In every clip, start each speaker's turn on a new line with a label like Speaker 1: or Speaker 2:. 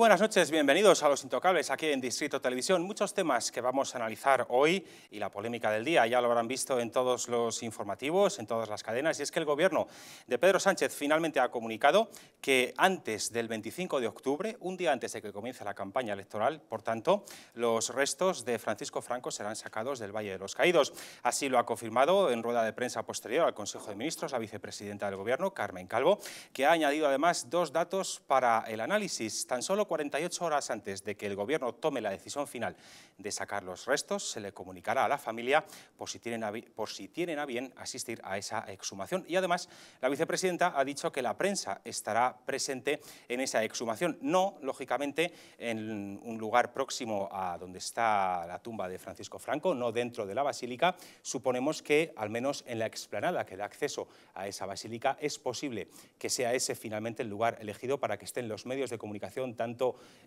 Speaker 1: buenas noches, bienvenidos a Los Intocables aquí en Distrito Televisión. Muchos temas que vamos a analizar hoy y la polémica del día ya lo habrán visto en todos los informativos, en todas las cadenas, y es que el gobierno de Pedro Sánchez finalmente ha comunicado que antes del 25 de octubre, un día antes de que comience la campaña electoral, por tanto, los restos de Francisco Franco serán sacados del Valle de los Caídos. Así lo ha confirmado en rueda de prensa posterior al Consejo de Ministros la vicepresidenta del gobierno, Carmen Calvo, que ha añadido además dos datos para el análisis. Tan solo 48 horas antes de que el Gobierno tome la decisión final de sacar los restos, se le comunicará a la familia por si tienen a, por si tienen a bien asistir a esa exhumación. Y además, la vicepresidenta ha dicho que la prensa estará presente en esa exhumación, no, lógicamente, en un lugar próximo a donde está la tumba de Francisco Franco, no dentro de la basílica. Suponemos que, al menos en la explanada que da acceso a esa basílica, es posible que sea ese finalmente el lugar elegido para que estén los medios de comunicación, tanto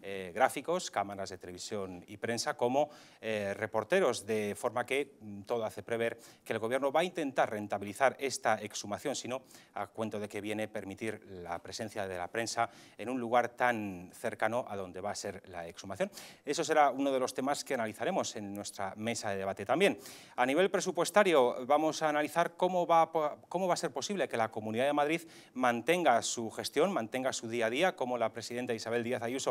Speaker 1: eh, gráficos, cámaras de televisión y prensa, como eh, reporteros, de forma que mm, todo hace prever que el Gobierno va a intentar rentabilizar esta exhumación, sino a cuento de que viene permitir la presencia de la prensa en un lugar tan cercano a donde va a ser la exhumación. Eso será uno de los temas que analizaremos en nuestra mesa de debate también. A nivel presupuestario, vamos a analizar cómo va, cómo va a ser posible que la Comunidad de Madrid mantenga su gestión, mantenga su día a día, como la presidenta Isabel Díaz Ayuso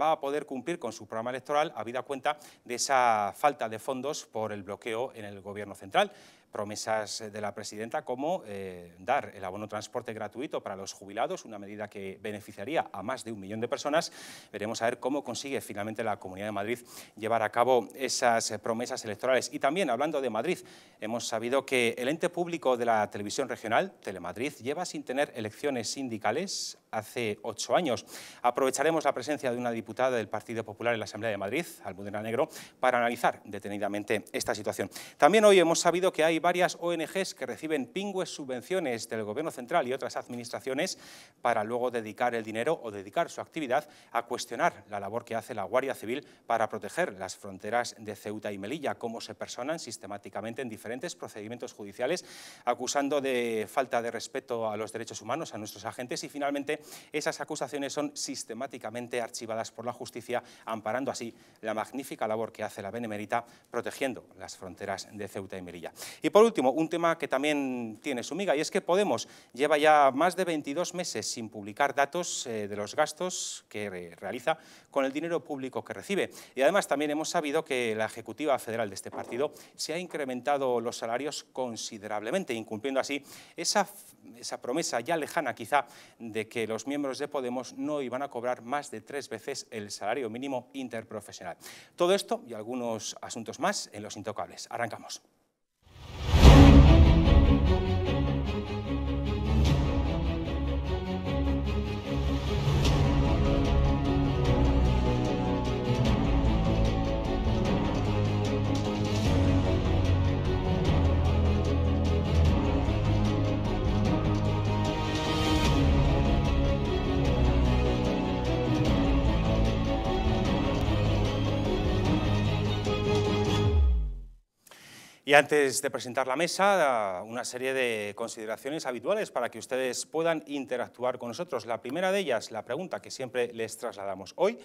Speaker 1: va a poder cumplir con su programa electoral, habida cuenta de esa falta de fondos por el bloqueo en el Gobierno central promesas eh, de la presidenta como eh, dar el abono transporte gratuito para los jubilados, una medida que beneficiaría a más de un millón de personas. Veremos a ver cómo consigue finalmente la Comunidad de Madrid llevar a cabo esas eh, promesas electorales. Y también, hablando de Madrid, hemos sabido que el ente público de la televisión regional, Telemadrid, lleva sin tener elecciones sindicales hace ocho años. Aprovecharemos la presencia de una diputada del Partido Popular en la Asamblea de Madrid, Almudena Negro, para analizar detenidamente esta situación. También hoy hemos sabido que hay varias ONGs que reciben pingües subvenciones del Gobierno Central y otras administraciones para luego dedicar el dinero o dedicar su actividad a cuestionar la labor que hace la Guardia Civil para proteger las fronteras de Ceuta y Melilla, cómo se personan sistemáticamente en diferentes procedimientos judiciales, acusando de falta de respeto a los derechos humanos a nuestros agentes y finalmente esas acusaciones son sistemáticamente archivadas por la justicia, amparando así la magnífica labor que hace la Benemérita protegiendo las fronteras de Ceuta y Melilla. Y por último, un tema que también tiene su miga, y es que Podemos lleva ya más de 22 meses sin publicar datos eh, de los gastos que realiza con el dinero público que recibe. Y además también hemos sabido que la Ejecutiva Federal de este partido se ha incrementado los salarios considerablemente, incumpliendo así esa, esa promesa ya lejana quizá de que los miembros de Podemos no iban a cobrar más de tres veces el salario mínimo interprofesional. Todo esto y algunos asuntos más en Los Intocables. Arrancamos. Y antes de presentar la mesa, una serie de consideraciones habituales para que ustedes puedan interactuar con nosotros. La primera de ellas, la pregunta que siempre les trasladamos hoy.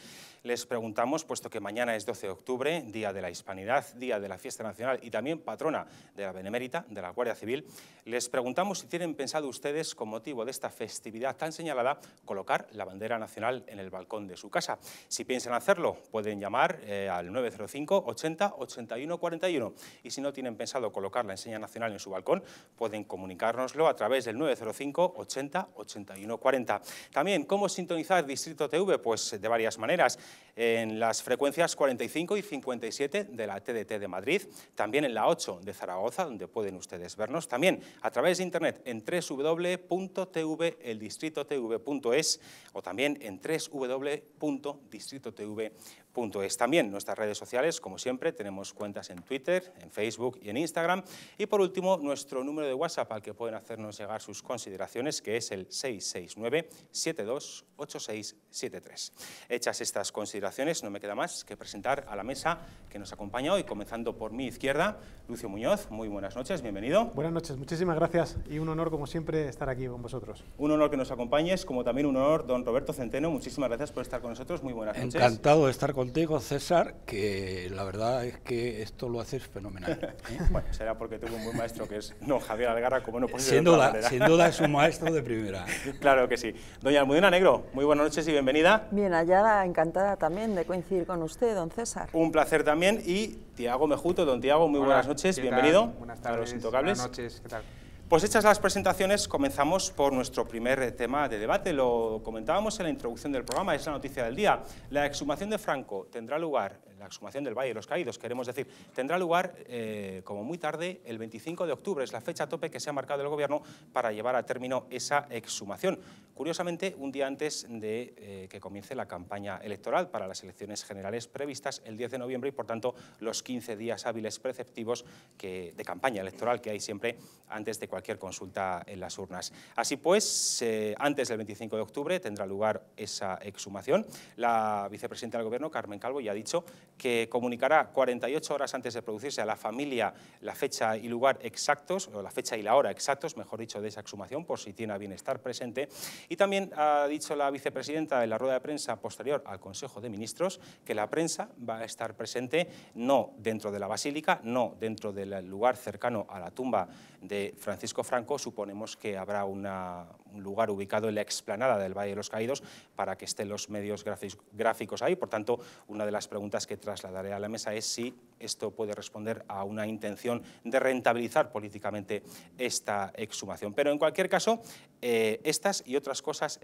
Speaker 1: Les preguntamos, puesto que mañana es 12 de octubre, Día de la Hispanidad, Día de la Fiesta Nacional y también patrona de la Benemérita, de la Guardia Civil, les preguntamos si tienen pensado ustedes, con motivo de esta festividad tan señalada, colocar la bandera nacional en el balcón de su casa. Si piensan hacerlo, pueden llamar eh, al 905 80 81 41 y si no tienen ...han pensado colocar la enseña nacional en su balcón, pueden comunicárnoslo a través del 905 80 81 40. También, ¿cómo sintonizar Distrito TV? Pues de varias maneras en las frecuencias 45 y 57 de la TDT de Madrid, también en la 8 de Zaragoza, donde pueden ustedes vernos, también a través de internet en www.tveldistrito.tv.es o también en www.distritotv.es. También nuestras redes sociales, como siempre, tenemos cuentas en Twitter, en Facebook y en Instagram. Y por último, nuestro número de WhatsApp al que pueden hacernos llegar sus consideraciones, que es el 669 728673. Hechas estas consideraciones, no me queda más que presentar a la mesa que nos acompaña hoy, comenzando por mi izquierda, Lucio Muñoz. Muy buenas noches, bienvenido.
Speaker 2: Buenas noches, muchísimas gracias y un honor, como siempre, estar aquí con vosotros.
Speaker 1: Un honor que nos acompañes, como también un honor, don Roberto Centeno. Muchísimas gracias por estar con nosotros, muy buenas noches. Encantado
Speaker 2: de estar contigo, César,
Speaker 3: que la verdad es que esto lo haces fenomenal. ¿eh? bueno,
Speaker 1: será porque tengo un buen maestro que es no, Javier Algarra, como no puede ser. Sin duda, sin duda es un maestro
Speaker 3: de primera. ¿eh?
Speaker 1: claro que sí. Doña Almudena Negro, muy buenas noches y bienvenida.
Speaker 4: Bien hallada, encantada también también de coincidir con usted, don César.
Speaker 1: Un placer también y Tiago Mejuto, don Tiago, muy buenas noches, bienvenido buenas tardes, a los intocables. Buenas noches, ¿qué tal? Pues hechas las presentaciones, comenzamos por nuestro primer tema de debate. Lo comentábamos en la introducción del programa, es la noticia del día. La exhumación de Franco tendrá lugar, la exhumación del Valle de los Caídos, queremos decir, tendrá lugar eh, como muy tarde, el 25 de octubre. Es la fecha tope que se ha marcado el Gobierno para llevar a término esa exhumación. Curiosamente, un día antes de eh, que comience la campaña electoral para las elecciones generales previstas el 10 de noviembre y, por tanto, los 15 días hábiles preceptivos de campaña electoral que hay siempre antes de cualquier consulta en las urnas. Así pues, eh, antes del 25 de octubre tendrá lugar esa exhumación. La vicepresidenta del Gobierno, Carmen Calvo, ya ha dicho que comunicará 48 horas antes de producirse a la familia la fecha y lugar exactos, o la fecha y la hora exactos, mejor dicho, de esa exhumación, por si tiene a bien presente y también ha dicho la vicepresidenta en la rueda de prensa posterior al Consejo de Ministros que la prensa va a estar presente no dentro de la Basílica, no dentro del lugar cercano a la tumba de Francisco Franco, suponemos que habrá una, un lugar ubicado en la explanada del Valle de los Caídos para que estén los medios gráficos ahí. Por tanto, una de las preguntas que trasladaré a la mesa es si esto puede responder a una intención de rentabilizar políticamente esta exhumación. Pero en cualquier caso, eh, estas y otras cosas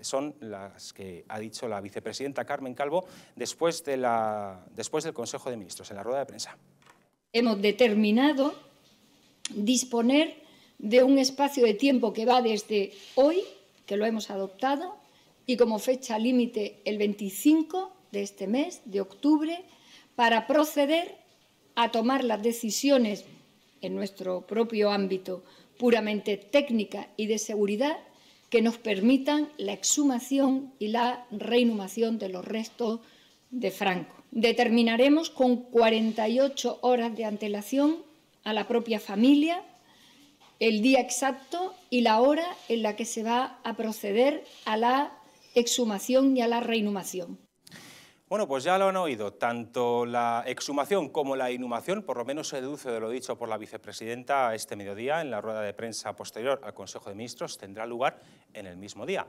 Speaker 1: son las que ha dicho la vicepresidenta Carmen Calvo después, de después del Consejo de Ministros, en la rueda de prensa.
Speaker 5: Hemos determinado disponer de un espacio de tiempo que va desde hoy, que lo hemos adoptado, y como fecha límite el 25 de este mes, de octubre, para proceder a tomar las decisiones en nuestro propio ámbito puramente técnica y de seguridad que nos permitan la exhumación y la reinhumación de los restos de Franco. Determinaremos con 48 horas de antelación a la propia familia el día exacto y la hora en la que se va a proceder a la exhumación y a la reinhumación.
Speaker 1: Bueno, pues ya lo han oído, tanto la exhumación como la inhumación, por lo menos se deduce de lo dicho por la vicepresidenta este mediodía en la rueda de prensa posterior al Consejo de Ministros, tendrá lugar en el mismo día.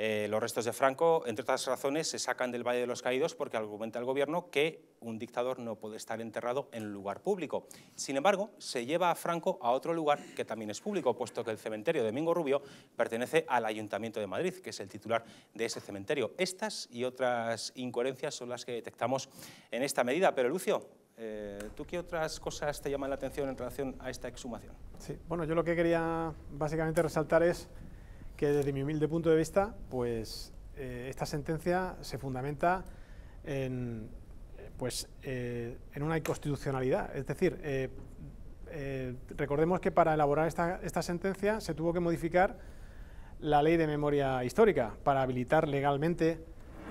Speaker 1: Eh, los restos de Franco, entre otras razones, se sacan del Valle de los Caídos porque argumenta el gobierno que un dictador no puede estar enterrado en un lugar público. Sin embargo, se lleva a Franco a otro lugar que también es público, puesto que el cementerio de Mingo Rubio pertenece al Ayuntamiento de Madrid, que es el titular de ese cementerio. Estas y otras incoherencias son las que detectamos en esta medida. Pero, Lucio, eh, ¿Tú qué otras cosas te llaman la atención en relación a esta exhumación?
Speaker 2: Sí, bueno, yo lo que quería básicamente resaltar es que desde mi humilde punto de vista, pues eh, esta sentencia se fundamenta en, pues, eh, en una inconstitucionalidad. Es decir, eh, recordemos que para elaborar esta, sentencia se tuvo que modificar la ley de memoria histórica para habilitar legalmente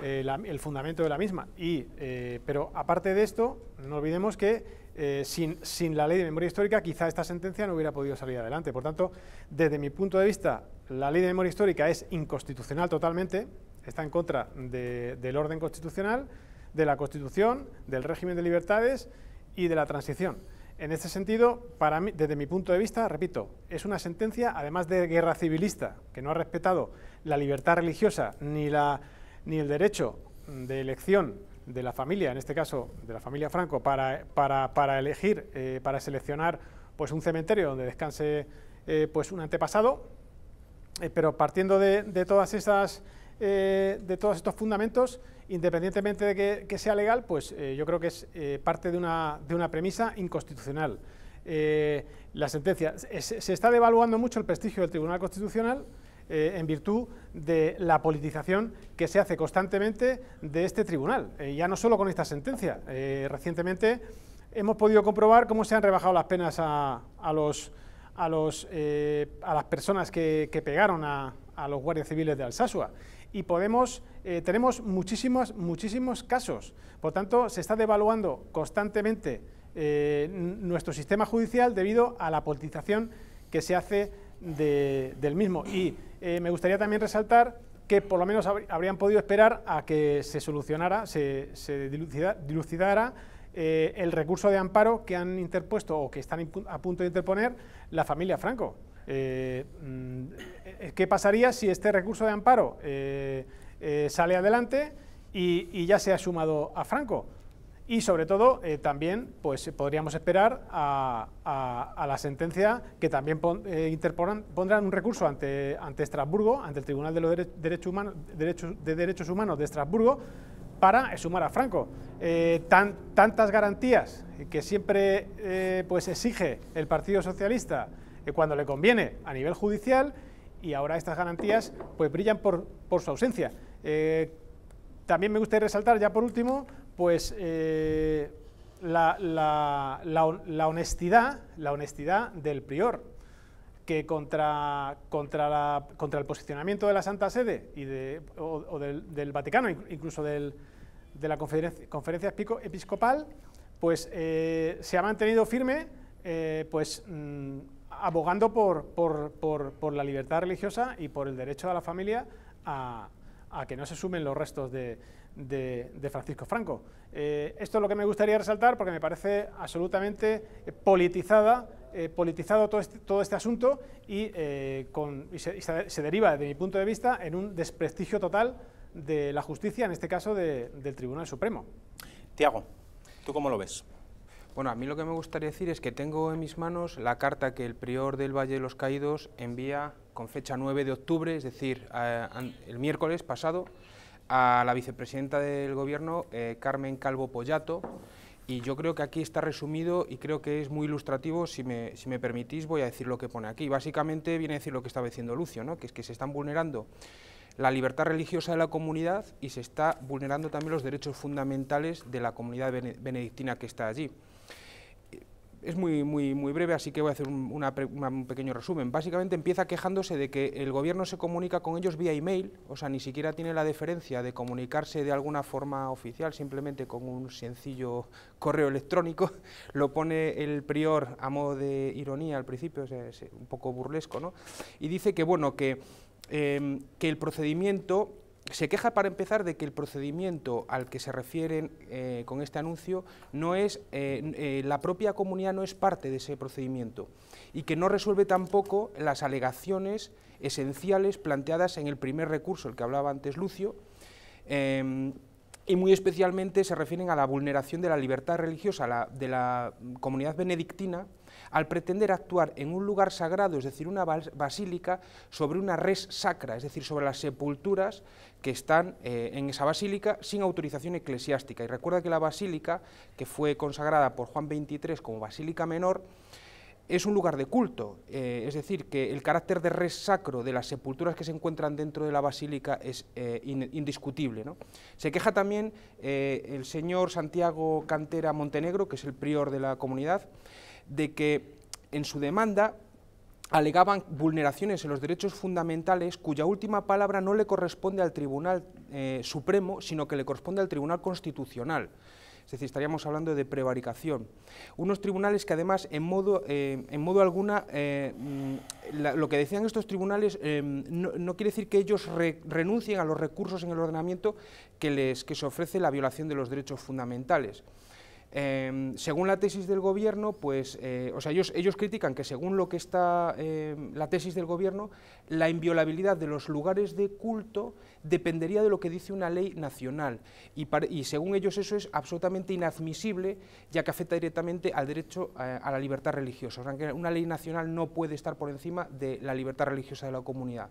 Speaker 2: el fundamento de la misma. pero aparte de esto, no olvidemos que eh, sin, la ley de memoria histórica quizá esta sentencia no hubiera podido salir adelante. Por tanto, desde mi punto de vista, la ley de memoria histórica es inconstitucional totalmente, está en contra del orden constitucional, de la Constitución, del régimen de libertades y de la transición. En este sentido, para mí, desde mi punto de vista, repito, es una sentencia, además de guerra civilista, que no ha respetado la libertad religiosa ni, la, ni el derecho de elección de la familia, en este caso de la familia Franco, para, elegir, eh, para seleccionar pues, un cementerio donde descanse eh, pues, un antepasado, eh, pero partiendo de, todas esas, de todos estos fundamentos, independientemente de que, sea legal, pues yo creo que es parte de una, de una premisa inconstitucional. la sentencia, se, se está devaluando mucho el prestigio del Tribunal Constitucional, eh, en virtud de la politización que se hace constantemente de este tribunal, eh, ya no solo con esta sentencia. Eh, recientemente hemos podido comprobar cómo se han rebajado las penas a, los, a, los, a las personas que, pegaron a, los guardias civiles de Alsasua y podemos, tenemos muchísimos, muchísimos casos. Por tanto, se está devaluando constantemente nuestro sistema judicial debido a la politización que se hace del mismo. Y eh, me gustaría también resaltar que por lo menos habrían podido esperar a que se solucionara, se, dilucidara eh, el recurso de amparo que han interpuesto o que están a punto de interponer la familia Franco. Eh, mm, ¿Qué pasaría si este recurso de amparo sale adelante y ya se ha sumado a Franco? y sobre todo eh, también pues podríamos esperar a, la sentencia que también eh, pondrán un recurso ante, ante Estrasburgo, ante el Tribunal de los Derechos, Humanos, de Derechos Humanos de Estrasburgo, para sumar a Franco. Eh, tantas garantías que siempre pues exige el Partido Socialista cuando le conviene a nivel judicial y ahora estas garantías pues brillan por, por su ausencia. también me gustaría resaltar ya por último pues eh, la, honestidad, la honestidad del prior, que contra, contra, contra el posicionamiento de la Santa Sede y de, o, del, Vaticano, incluso de la conferencia, episcopal, pues eh, se ha mantenido firme, eh, pues mm, abogando por, por, la libertad religiosa y por el derecho a la familia a, a que no se sumen los restos de, de, Francisco Franco. Eh, esto es lo que me gustaría resaltar porque me parece absolutamente eh, politizada, eh, politizado este, todo este, asunto y, con, se, deriva, de mi punto de vista, en un desprestigio total de la justicia, en este caso del Tribunal Supremo.
Speaker 1: Tiago,
Speaker 6: ¿tú cómo lo ves? Bueno, a mí lo que me gustaría decir es que tengo en mis manos la carta que el prior del Valle de los Caídos envía con fecha 9 de octubre, es decir, el miércoles pasado, a la vicepresidenta del Gobierno, eh, Carmen Calvo Pollato, y yo creo que aquí está resumido y creo que es muy ilustrativo, si me, permitís voy a decir lo que pone aquí. Básicamente viene a decir lo que estaba diciendo Lucio, ¿no? que es que se están vulnerando la libertad religiosa de la comunidad y se está vulnerando también los derechos fundamentales de la comunidad benedictina que está allí es muy, muy, muy breve, así que voy a hacer un, pequeño resumen. Básicamente empieza quejándose de que el gobierno se comunica con ellos vía email, o sea, ni siquiera tiene la deferencia de comunicarse de alguna forma oficial, simplemente con un sencillo correo electrónico. Lo pone el prior a modo de ironía al principio, es, eh, un poco burlesco, ¿no? Y dice que, bueno, que, em, que el procedimiento se queja para empezar de que el procedimiento al que se refieren eh, con este anuncio no es, eh, eh, la propia comunidad no es parte de ese procedimiento y que no resuelve tampoco las alegaciones esenciales planteadas en el primer recurso, el que hablaba antes Lucio, em, y muy especialmente se refieren a la vulneración de la libertad religiosa de la comunidad benedictina al pretender actuar en un lugar sagrado, es decir, una basílica, sobre una res sacra, es decir, sobre las sepulturas que están eh, en esa basílica sin autorización eclesiástica. Y recuerda que la basílica, que fue consagrada por Juan XXIII como basílica menor, es un lugar de culto, eh, es decir, que el carácter de res sacro de las sepulturas que se encuentran dentro de la basílica es eh, indiscutible. ¿no? Se queja también el señor Santiago Cantera Montenegro, que es el prior de la comunidad, de que en su demanda alegaban vulneraciones en los derechos fundamentales cuya última palabra no le corresponde al Tribunal eh, Supremo, sino que le corresponde al Tribunal Constitucional. Es decir, estaríamos hablando de prevaricación. Unos tribunales que además en modo, eh, alguna, eh, mm, lo que decían estos tribunales no, quiere decir que ellos renuncien a los recursos en el ordenamiento que, les, que se ofrece la violación de los derechos fundamentales. Em, según la tesis del gobierno, pues, eh, o sea, ellos, critican que según lo que está em, la tesis del gobierno, la inviolabilidad de los lugares de culto dependería de lo que dice una ley nacional y, y según ellos eso es absolutamente inadmisible ya que afecta directamente al derecho eh, a la libertad religiosa, o sea, que una ley nacional no puede estar por encima de la libertad religiosa de la comunidad.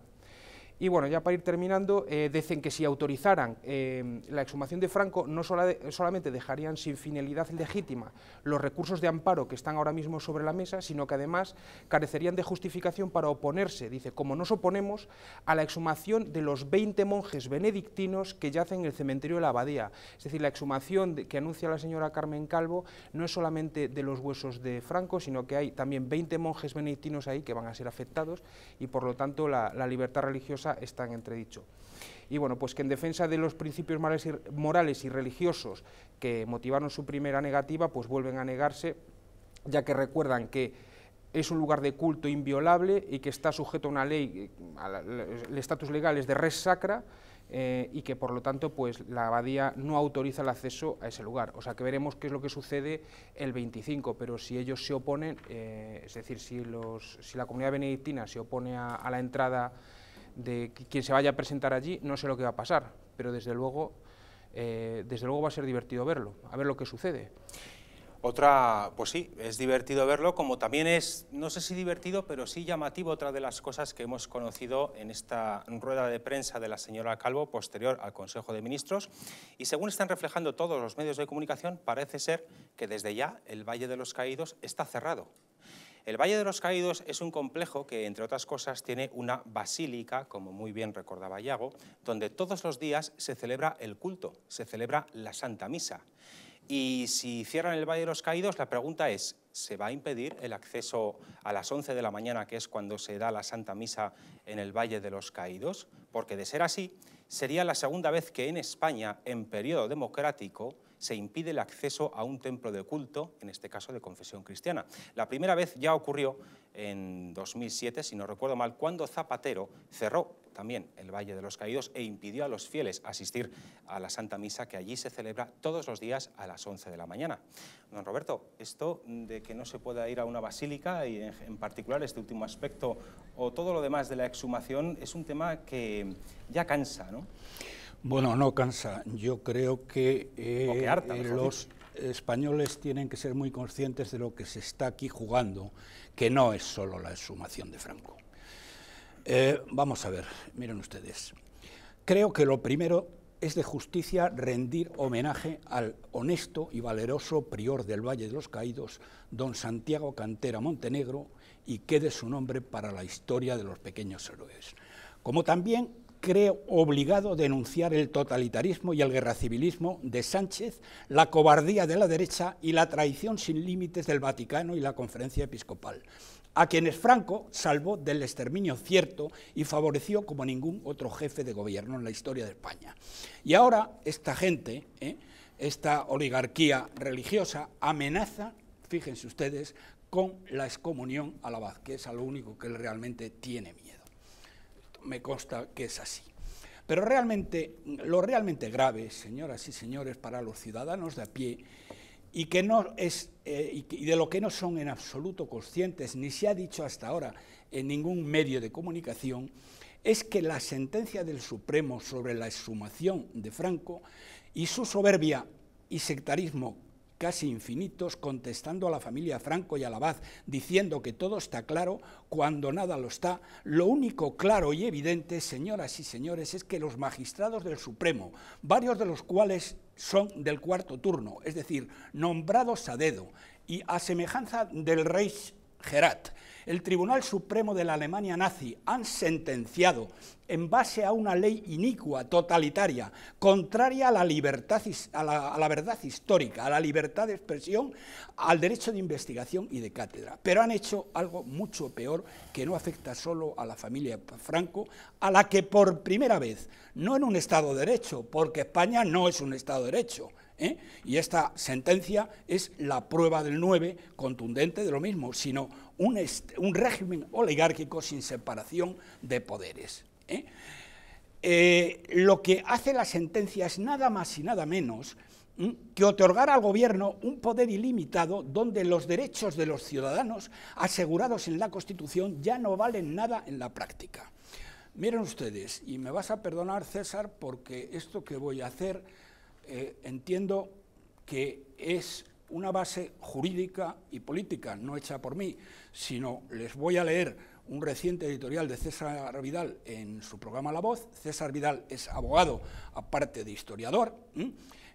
Speaker 6: Y bueno, ya para ir terminando, eh, dicen que si autorizaran eh, la exhumación de Franco, no solamente dejarían sin finalidad legítima los recursos de amparo que están ahora mismo sobre la mesa, sino que además carecerían de justificación para oponerse, dice, como nos oponemos a la exhumación de los 20 monjes benedictinos que yacen en el cementerio de la abadía. Es decir, la exhumación que anuncia la señora Carmen Calvo no es solamente de los huesos de Franco, sino que hay también 20 monjes benedictinos ahí que van a ser afectados y por lo tanto la libertad religiosa están entredicho. Y bueno, pues que en defensa de los principios morales y religiosos que motivaron su primera negativa, pues vuelven a negarse, ya que recuerdan que es un lugar de culto inviolable y que está sujeto a una ley, el estatus legal es de res sacra, eh, y que por lo tanto pues la abadía no autoriza el acceso a ese lugar. O sea que veremos qué es lo que sucede el 25, pero si ellos se oponen, eh, es decir, si, los, si la comunidad benedictina se opone a la entrada de quien se vaya a presentar allí, no sé lo que va a pasar, pero desde luego, eh, desde luego va a ser divertido verlo, a ver lo que sucede.
Speaker 1: Otra, pues sí, es divertido verlo, como también es, no sé si divertido, pero sí llamativo otra de las cosas que hemos conocido en esta rueda de prensa de la señora Calvo posterior al Consejo de Ministros. Y según están reflejando todos los medios de comunicación, parece ser que desde ya el Valle de los Caídos está cerrado. El Valle de los Caídos es un complejo que, entre otras cosas, tiene una basílica, como muy bien recordaba Iago, donde todos los días se celebra el culto, se celebra la Santa Misa. Y si cierran el Valle de los Caídos, la pregunta es, ¿se va a impedir el acceso a las 11 de la mañana, que es cuando se da la Santa Misa en el Valle de los Caídos? Porque de ser así, sería la segunda vez que en España, en periodo democrático, se impide el acceso a un templo de culto, en este caso de confesión cristiana. La primera vez ya ocurrió en 2007, si no recuerdo mal, cuando Zapatero cerró también el Valle de los Caídos e impidió a los fieles asistir a la Santa Misa que allí se celebra todos los días a las 11 de la mañana. Don Roberto, esto de que no se pueda ir a una basílica y en particular este último aspecto o todo lo demás de la exhumación es un tema que ya cansa, ¿no?
Speaker 3: Bueno, no cansa. Yo creo que, eh, los españoles tienen que ser muy conscientes de lo que se está aquí jugando, que no es solo la exhumación de Franco. Eh, vamos a ver, miren ustedes. Creo que lo primero es de justicia rendir homenaje al honesto y valeroso prior del Valle de los Caídos, don Santiago Cantera Montenegro, y quede su nombre para la historia de los pequeños héroes. Como también creo obligado denunciar el totalitarismo y el guerra civilismo de Sánchez, la cobardía de la derecha y la traición sin límites del Vaticano y la Conferencia Episcopal, a quienes Franco salvó del exterminio cierto y favoreció como ningún otro jefe de gobierno en la historia de España. Y ahora esta gente, ¿eh? esta oligarquía religiosa, amenaza, fíjense ustedes, con la excomunión a la que es lo único que él realmente tiene miedo me consta que es así. Pero realmente, lo realmente grave, señoras y señores, para los ciudadanos de a pie, y, que no es, eh, y de lo que no son en absoluto conscientes, ni se ha dicho hasta ahora en ningún medio de comunicación, es que la sentencia del Supremo sobre la exhumación de Franco y su soberbia y sectarismo casi infinitos, contestando a la familia Franco y a la diciendo que todo está claro cuando nada lo está. Lo único claro y evidente, señoras y señores, es que los magistrados del Supremo, varios de los cuales son del cuarto turno, es decir, nombrados a dedo, y a semejanza del rey Gerat, el Tribunal Supremo de la Alemania nazi han sentenciado, en base a una ley inicua, totalitaria, contraria a la, libertad, a la, a la verdad histórica, a la libertad de expresión, al derecho de investigación y de cátedra. Pero han hecho algo mucho peor que no afecta solo a la familia Franco, a la que por primera vez, no en un Estado de Derecho, porque España no es un Estado de Derecho, ¿eh? Y esta sentencia es la prueba del 9, contundente de lo mismo, sino un, régimen oligárquico sin separación de poderes. ¿eh? Eh, lo que hace la sentencia es nada más y nada menos que otorgar al gobierno un poder ilimitado donde los derechos de los ciudadanos asegurados en la Constitución ya no valen nada en la práctica. Miren ustedes, y me vas a perdonar César porque esto que voy a hacer eh, entiendo que es una base jurídica y política, no hecha por mí, sino les voy a leer un reciente editorial de César Vidal en su programa La Voz. César Vidal es abogado, aparte de historiador,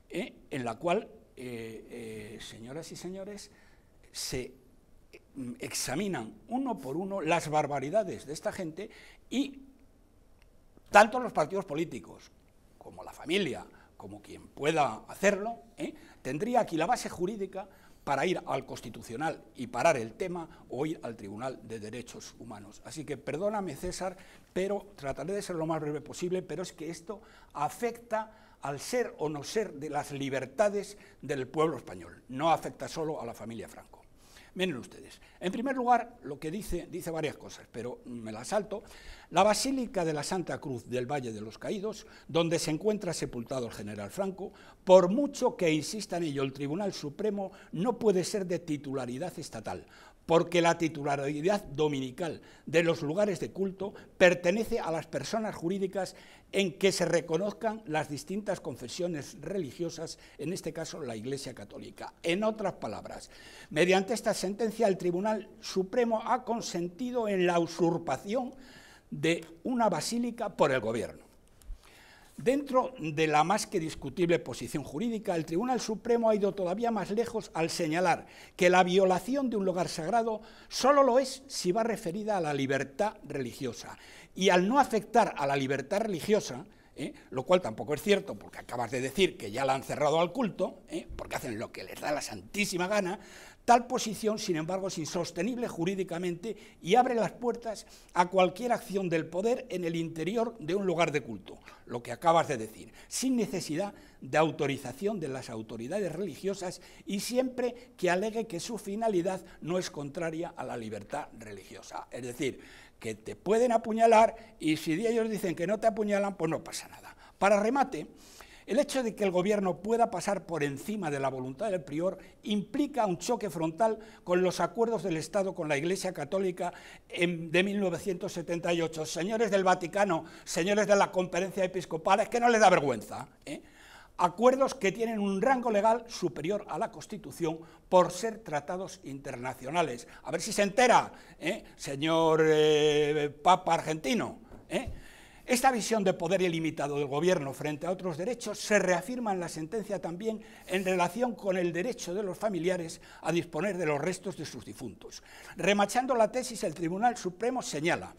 Speaker 3: eh, en la cual, eh, señoras y señores, se mm, examinan uno por uno las barbaridades de esta gente y tanto los partidos políticos como la familia, como quien pueda hacerlo, ¿eh? tendría aquí la base jurídica para ir al Constitucional y parar el tema o ir al Tribunal de Derechos Humanos. Así que perdóname, César, pero trataré de ser lo más breve posible, pero es que esto afecta al ser o no ser de las libertades del pueblo español, no afecta solo a la familia Franco. Miren ustedes, en primer lugar, lo que dice, dice varias cosas, pero me las salto. La Basílica de la Santa Cruz del Valle de los Caídos, donde se encuentra sepultado el general Franco, por mucho que insista en ello el Tribunal Supremo, no puede ser de titularidad estatal, porque la titularidad dominical de los lugares de culto pertenece a las personas jurídicas en que se reconozcan las distintas confesiones religiosas, en este caso la Iglesia Católica. En otras palabras, mediante esta sentencia el Tribunal Supremo ha consentido en la usurpación de una basílica por el gobierno. Dentro de la más que discutible posición jurídica, el Tribunal Supremo ha ido todavía más lejos al señalar que la violación de un lugar sagrado solo lo es si va referida a la libertad religiosa. Y al no afectar a la libertad religiosa, ¿eh? lo cual tampoco es cierto, porque acabas de decir que ya la han cerrado al culto, ¿eh? porque hacen lo que les da la santísima gana, Tal posición, sin embargo, es insostenible jurídicamente y abre las puertas a cualquier acción del poder en el interior de un lugar de culto, lo que acabas de decir, sin necesidad de autorización de las autoridades religiosas y siempre que alegue que su finalidad no es contraria a la libertad religiosa. Es decir, que te pueden apuñalar y si ellos dicen que no te apuñalan, pues no pasa nada. Para remate, el hecho de que el gobierno pueda pasar por encima de la voluntad del prior implica un choque frontal con los acuerdos del Estado con la Iglesia Católica de 1978. Señores del Vaticano, señores de la Conferencia Episcopal, es que no les da vergüenza. ¿eh? acuerdos que tienen un rango legal superior a la Constitución por ser tratados internacionales. A ver si se entera, ¿eh? señor eh, Papa argentino. Esta visión de poder ilimitado del gobierno frente a otros derechos se reafirma en la sentencia también en relación con el derecho de los familiares a disponer de los restos de sus difuntos. Remachando la tesis, el Tribunal Supremo señala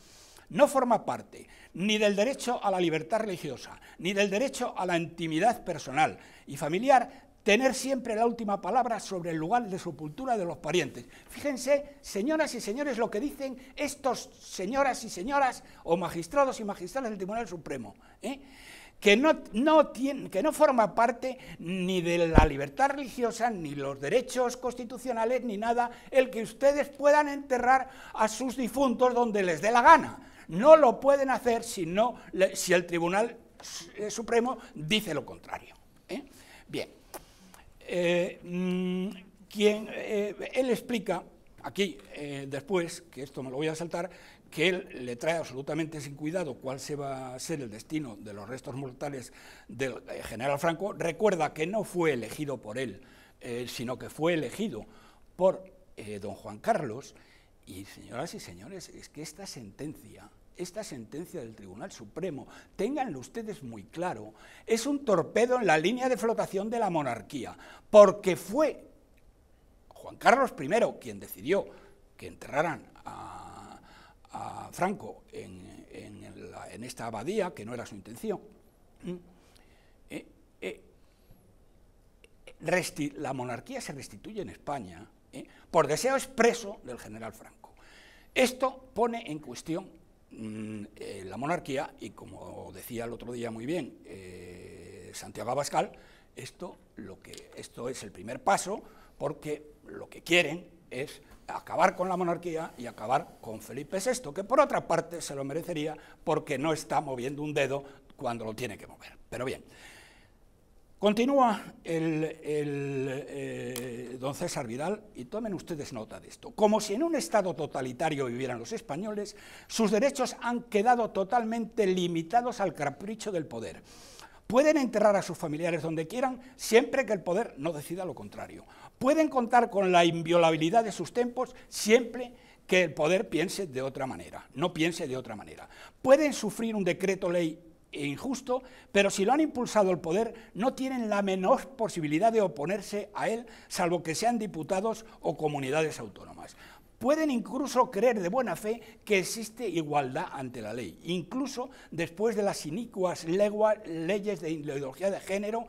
Speaker 3: no forma parte ni del derecho a la libertad religiosa, ni del derecho a la intimidad personal y familiar, tener siempre la última palabra sobre el lugar de sepultura de los parientes. Fíjense, señoras y señores, lo que dicen estos señoras y señoras o magistrados y magistradas del Tribunal Supremo, ¿eh? que, no, no que no forma parte ni de la libertad religiosa, ni los derechos constitucionales, ni nada, el que ustedes puedan enterrar a sus difuntos donde les dé la gana. No lo pueden hacer si, si el Tribunal eh, Supremo dice lo contrario. ¿eh? Bien. Eh, mm, quien, eh, él explica aquí eh, después, que esto me lo voy a saltar, que él le trae absolutamente sin cuidado cuál se va a ser el destino de los restos mortales del general Franco, recuerda que no fue elegido por él, sino que fue elegido por don Juan Carlos. Y señoras y señores, es que esta sentencia esta sentencia del Tribunal Supremo, ténganlo ustedes muy claro, es un torpedo en la línea de flotación de la monarquía, porque fue Juan Carlos I quien decidió que enterraran a, Franco en, esta abadía, que no era su intención. Eh, eh, la monarquía se restituye en España ¿eh? por deseo expreso del general Franco. Esto pone en cuestión Mm, eh, la monarquía, y como decía el otro día muy bien eh, Santiago Abascal, esto, lo que, esto es el primer paso porque lo que quieren es acabar con la monarquía y acabar con Felipe VI, que por otra parte se lo merecería porque no está moviendo un dedo cuando lo tiene que mover. Pero bien, Continúa el, eh, don César Vidal, y tomen ustedes nota de esto, como si en un Estado totalitario vivieran los españoles, sus derechos han quedado totalmente limitados al capricho del poder. Pueden enterrar a sus familiares donde quieran, siempre que el poder no decida lo contrario. Pueden contar con la inviolabilidad de sus tempos, siempre que el poder piense de otra manera, no piense de otra manera. Pueden sufrir un decreto ley e injusto, pero si lo han impulsado el poder, no tienen la menor posibilidad de oponerse a él, salvo que sean diputados o comunidades autónomas. Pueden incluso creer de buena fe que existe igualdad ante la ley, incluso después de las inicuas leyes de ideología de género,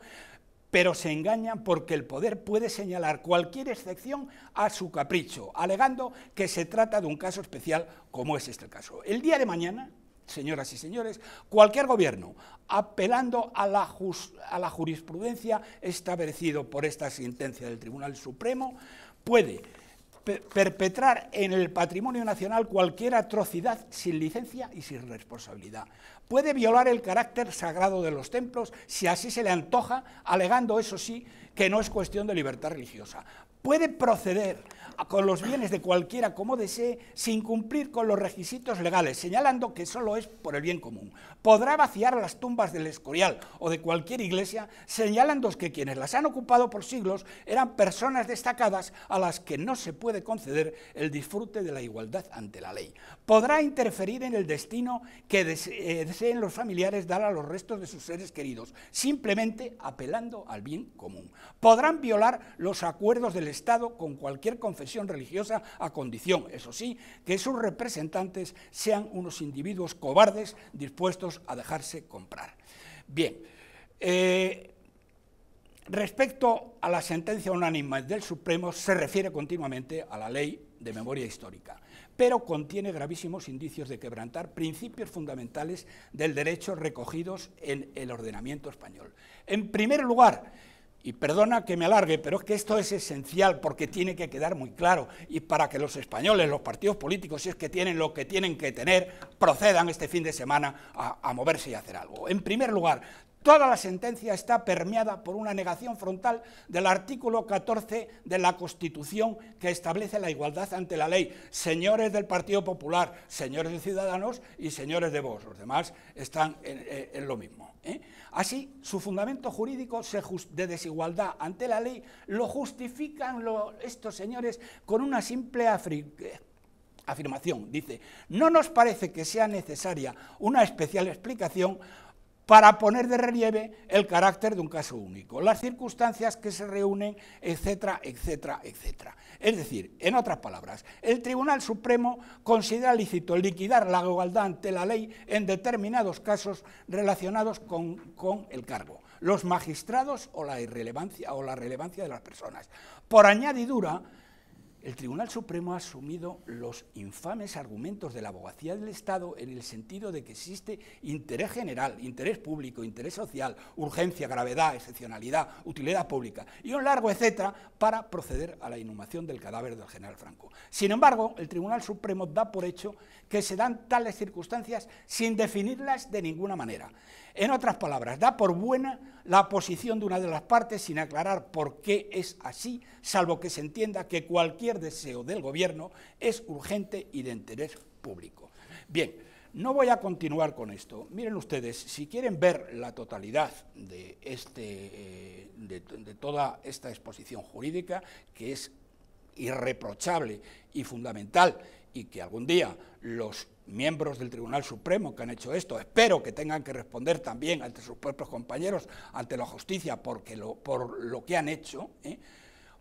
Speaker 3: pero se engañan porque el poder puede señalar cualquier excepción a su capricho, alegando que se trata de un caso especial como es este caso. El día de mañana, señoras y señores, cualquier gobierno, apelando a la, jurisprudencia establecida por esta sentencia del Tribunal Supremo, puede perpetrar en el patrimonio nacional cualquier atrocidad sin licencia y sin responsabilidad. Puede violar el carácter sagrado de los templos si así se le antoja, alegando, eso sí, que no es cuestión de libertad religiosa. Puede proceder con los bienes de cualquiera como desee sin cumplir con los requisitos legales, señalando que solo es por el bien común. Podrá vaciar las tumbas del Escorial o de cualquier iglesia, señalando que quienes las han ocupado por siglos eran personas destacadas a las que no se puede conceder el disfrute de la igualdad ante la ley. Podrá interferir en el destino que eh, deseen los familiares dar a los restos de sus seres queridos, simplemente apelando al bien común. Podrán violar los acuerdos del Estado con cualquier confesión religiosa a condición, eso sí, que sus representantes sean unos individuos cobardes dispuestos a dejarse comprar. Bien, eh, respecto a la sentencia unánime del Supremo, se refiere continuamente a la ley de memoria histórica, pero contiene gravísimos indicios de quebrantar principios fundamentales del derecho recogidos en el ordenamiento español. En primer lugar, y perdona que me alargue, pero es que esto es esencial porque tiene que quedar muy claro. Y para que los españoles, los partidos políticos, si es que tienen lo que tienen que tener, procedan este fin de semana a, moverse y a hacer algo. En primer lugar, Toda la sentencia está permeada por una negación frontal del artículo 14 de la Constitución que establece la igualdad ante la ley. Señores del Partido Popular, señores de Ciudadanos y señores de vos. Los demás están en lo mismo. ¿eh? Así, su fundamento jurídico de desigualdad ante la ley lo justifican estos señores con una simple eh, afirmación. Dice, no nos parece que sea necesaria una especial explicación para poner de relieve el carácter de un caso único, las circunstancias que se reúnen, etcétera, etcétera, etcétera. Es decir, en otras palabras, el Tribunal Supremo considera lícito liquidar la igualdad ante la ley en determinados casos relacionados con, con el cargo, los magistrados o la irrelevancia o la relevancia de las personas. Por añadidura, el Tribunal Supremo ha asumido los infames argumentos de la abogacía del Estado en el sentido de que existe interés general, interés público, interés social, urgencia, gravedad, excepcionalidad, utilidad pública y un largo etcétera para proceder a la inhumación del cadáver del general Franco. Sin embargo, el Tribunal Supremo da por hecho que se dan tales circunstancias sin definirlas de ninguna manera. En otras palabras, da por buena la posición de una de las partes sin aclarar por qué es así, salvo que se entienda que cualquier deseo del Gobierno es urgente y de interés público. Bien, no voy a continuar con esto. Miren ustedes, si quieren ver la totalidad de, este, eh, de, toda esta exposición jurídica, que es irreprochable y fundamental y que algún día los miembros del Tribunal Supremo que han hecho esto, espero que tengan que responder también ante sus propios compañeros, ante la justicia, porque por lo que han hecho, ¿eh?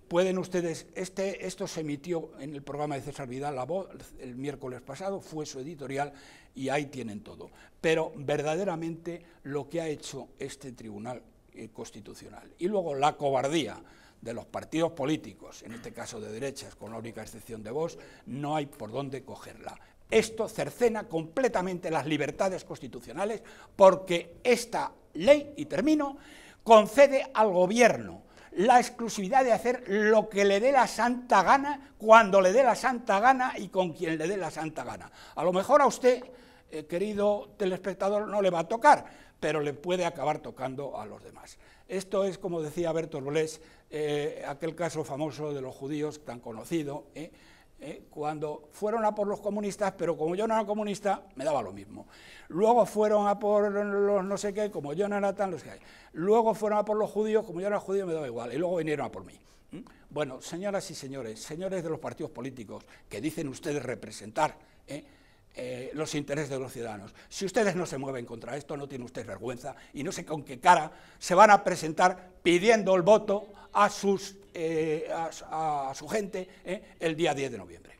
Speaker 3: pueden ustedes, este, esto se emitió en el programa de César Vidal La Voz el miércoles pasado, fue su editorial y ahí tienen todo. Pero verdaderamente lo que ha hecho este Tribunal eh, Constitucional. Y luego la cobardía de los partidos políticos, en este caso de derechas, con la única excepción de vos, no hay por dónde cogerla. Esto cercena completamente las libertades constitucionales porque esta ley, y termino, concede al gobierno la exclusividad de hacer lo que le dé la santa gana, cuando le dé la santa gana y con quien le dé la santa gana. A lo mejor a usted, eh, querido telespectador, no le va a tocar, pero le puede acabar tocando a los demás. Esto es, como decía Bertolt Brecht, eh, aquel caso famoso de los judíos tan conocido, ¿eh? ¿Eh? cuando fueron a por los comunistas, pero como yo no era comunista, me daba lo mismo. Luego fueron a por los no sé qué, como yo no era tan los que hay. Luego fueron a por los judíos, como yo no era judío, me daba igual. Y luego vinieron a por mí. Bueno, señoras y señores, señores de los partidos políticos que dicen ustedes representar, eh, los intereses de los ciudadanos. Si ustedes no se mueven contra esto, no tiene usted vergüenza y no sé con qué cara se van a presentar pidiendo el voto a, sus, eh, a, su gente eh, el día 10 de noviembre.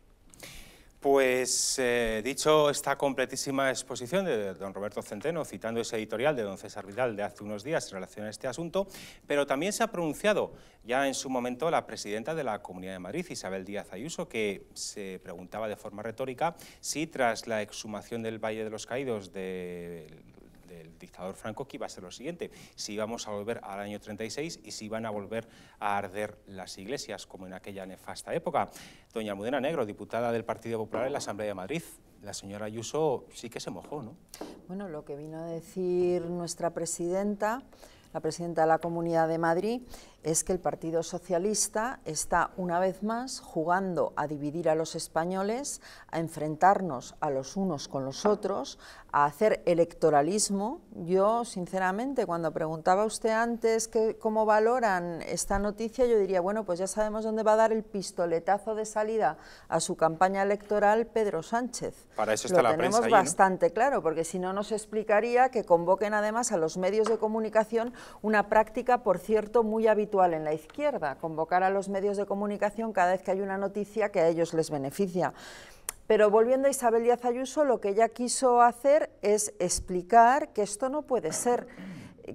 Speaker 1: Pues eh, dicho esta completísima exposición de don Roberto Centeno, citando ese editorial de don César Vidal de hace unos días en relación a este asunto, pero también se ha pronunciado ya en su momento la presidenta de la Comunidad de Madrid, Isabel Díaz Ayuso, que se preguntaba de forma retórica si tras la exhumación del Valle de los Caídos de el dictador Franco que iba a ser lo siguiente, si íbamos a volver al año 36 y si iban a volver a arder las iglesias, como en aquella nefasta época. Doña Mudena Negro, diputada del Partido Popular en la Asamblea de Madrid, la señora Ayuso sí que se mojó, ¿no?
Speaker 4: Bueno, lo que vino a decir nuestra presidenta, la presidenta de la Comunidad de Madrid, es que el Partido Socialista está una vez más jugando a dividir a los españoles, a enfrentarnos a los unos con los otros, a hacer electoralismo. Yo, sinceramente, cuando preguntaba usted antes cómo valoran esta noticia, yo diría, bueno, pues ya sabemos dónde va a dar el pistoletazo de salida a su campaña electoral Pedro Sánchez.
Speaker 1: Para eso está la prensa. tenemos
Speaker 4: bastante claro, porque si no nos explicaría que convoquen además a los medios de comunicación una práctica, por cierto, muy habitual en la izquierda, convocar a los medios de comunicación cada vez que hay una noticia que a ellos les beneficia. Pero volviendo a Isabel Díaz Ayuso, lo que ella quiso hacer es explicar que esto no puede ser,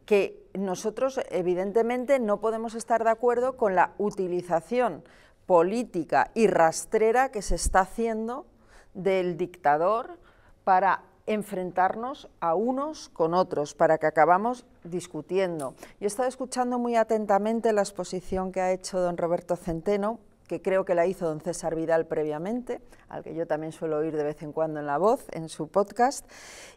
Speaker 4: que nosotros evidentemente no podemos estar de acuerdo con la utilización política y rastrera que se está haciendo del dictador para enfrentarnos a unos con otros para que acabamos discutiendo. Yo he estado escuchando muy atentamente la exposición que ha hecho don Roberto Centeno, que creo que la hizo don César Vidal previamente, al que yo también suelo oír de vez en cuando en la voz, en su podcast.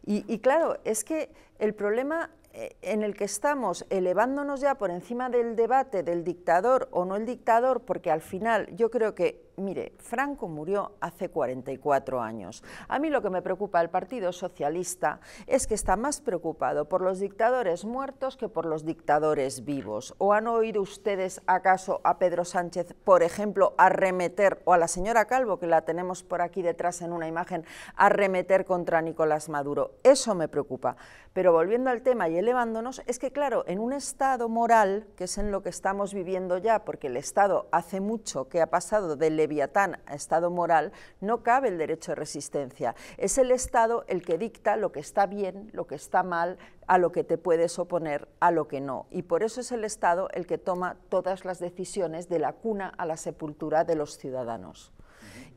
Speaker 4: Y, y claro, es que el problema eh, en el que estamos elevándonos ya por encima del debate del dictador o no el dictador, porque al final yo creo que mire, Franco murió hace 44 años. A mí lo que me preocupa el Partido Socialista es que está más preocupado por los dictadores muertos que por los dictadores vivos. ¿O han oído ustedes acaso a Pedro Sánchez, por ejemplo, arremeter, o a la señora Calvo, que la tenemos por aquí detrás en una imagen, arremeter contra Nicolás Maduro? Eso me preocupa. Pero volviendo al tema y elevándonos, es que claro, en un estado moral, que es en lo que estamos viviendo ya, porque el Estado hace mucho que ha pasado del Leviatán a Estado moral, no cabe el derecho de resistencia. Es el Estado el que dicta lo que está bien, lo que está mal, a lo que te puedes oponer, a lo que no. Y por eso es el Estado el que toma todas las decisiones de la cuna a la sepultura de los ciudadanos.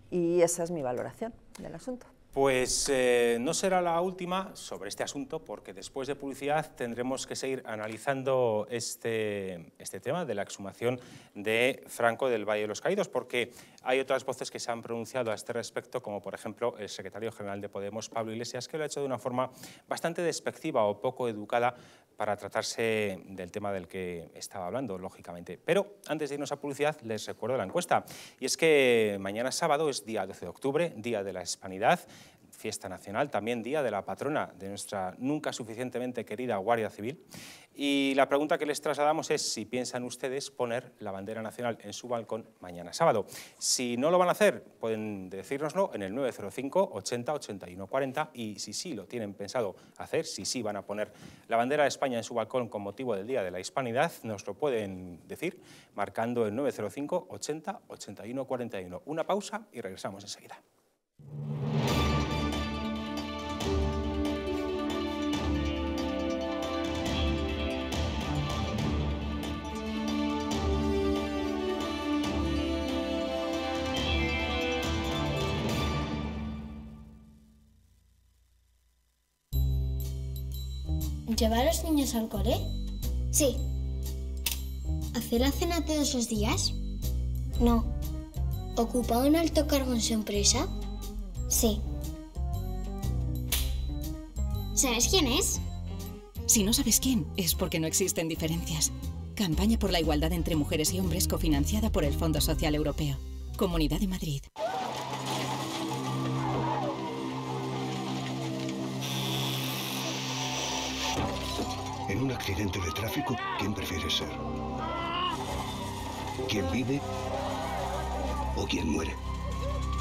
Speaker 4: Y esa es mi valoración del asunto.
Speaker 1: Pues eh, no será la última sobre este asunto, porque después de publicidad tendremos que seguir analizando este, este tema de la exhumación de Franco del Valle de los Caídos, porque hay otras voces que se han pronunciado a este respecto, como por ejemplo el secretario general de Podemos, Pablo Iglesias, que lo ha hecho de una forma bastante despectiva o poco educada para tratarse del tema del que estaba hablando, lógicamente. Pero antes de irnos a publicidad, les recuerdo la encuesta. Y es que mañana sábado es día 12 de octubre, Día de la Hispanidad fiesta nacional, también día de la patrona de nuestra nunca suficientemente querida Guardia Civil. Y la pregunta que les trasladamos es si piensan ustedes poner la bandera nacional en su balcón mañana sábado. Si no lo van a hacer, pueden decírnoslo en el 905 80 81 40 y si sí lo tienen pensado hacer, si sí van a poner la bandera de España en su balcón con motivo del Día de la Hispanidad, nos lo pueden decir marcando el 905 80 81 41. Una pausa y regresamos enseguida.
Speaker 5: ¿Llevar a los niños al cole? Sí. ¿Hacer la cena todos los días? No.
Speaker 4: ¿Ocupa un alto cargo en su empresa? Sí. ¿Sabes quién es? Si no sabes quién, es porque no existen diferencias. Campaña por la igualdad entre mujeres y hombres cofinanciada por el Fondo Social Europeo.
Speaker 5: Comunidad de Madrid.
Speaker 7: en un accidente de tráfico, ¿quién prefiere ser? ¿Quién vive o quién muere?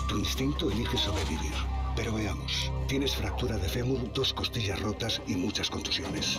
Speaker 7: Tu instinto elige sobrevivir. Pero veamos, tienes fractura de fémur, dos costillas rotas y muchas contusiones.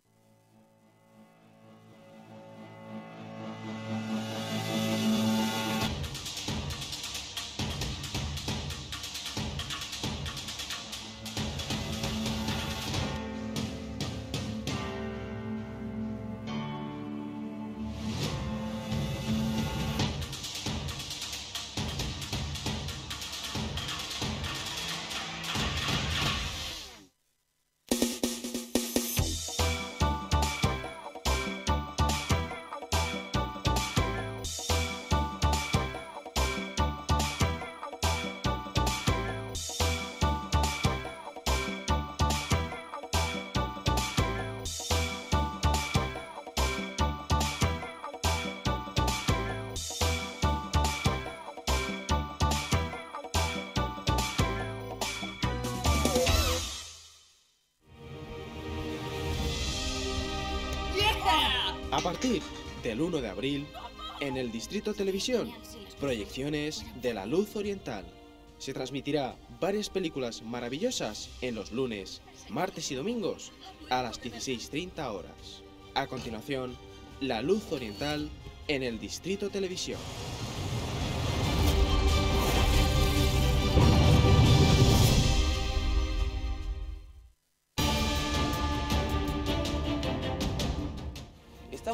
Speaker 6: 1 de abril en el Distrito Televisión. Proyecciones de la luz oriental. Se transmitirá varias películas maravillosas en los lunes, martes y domingos a las 16.30 horas. A continuación, la luz oriental en el Distrito Televisión.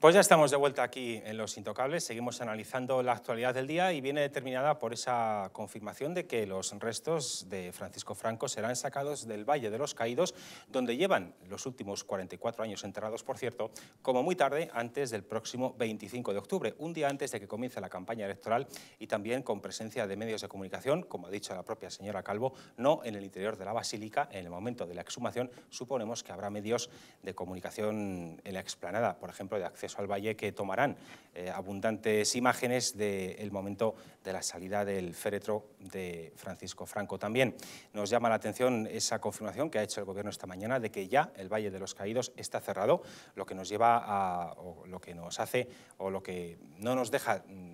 Speaker 1: Pues ya estamos de vuelta aquí en Los Intocables, seguimos analizando la actualidad del día y viene determinada por esa confirmación de que los restos de Francisco Franco serán sacados del Valle de los Caídos, donde llevan los últimos 44 años enterrados, por cierto, como muy tarde, antes del próximo 25 de octubre, un día antes de que comience la campaña electoral y también con presencia de medios de comunicación, como ha dicho la propia señora Calvo, no en el interior de la Basílica, en el momento de la exhumación, suponemos que habrá medios de comunicación en la explanada, por ejemplo, de acceso al valle que tomarán eh, abundantes imágenes del momento de la salida del féretro de Francisco Franco. También nos llama la atención esa confirmación que ha hecho el Gobierno esta mañana de que ya el Valle de los Caídos está cerrado, lo que nos lleva a, o lo que nos hace, o lo que no nos deja mm,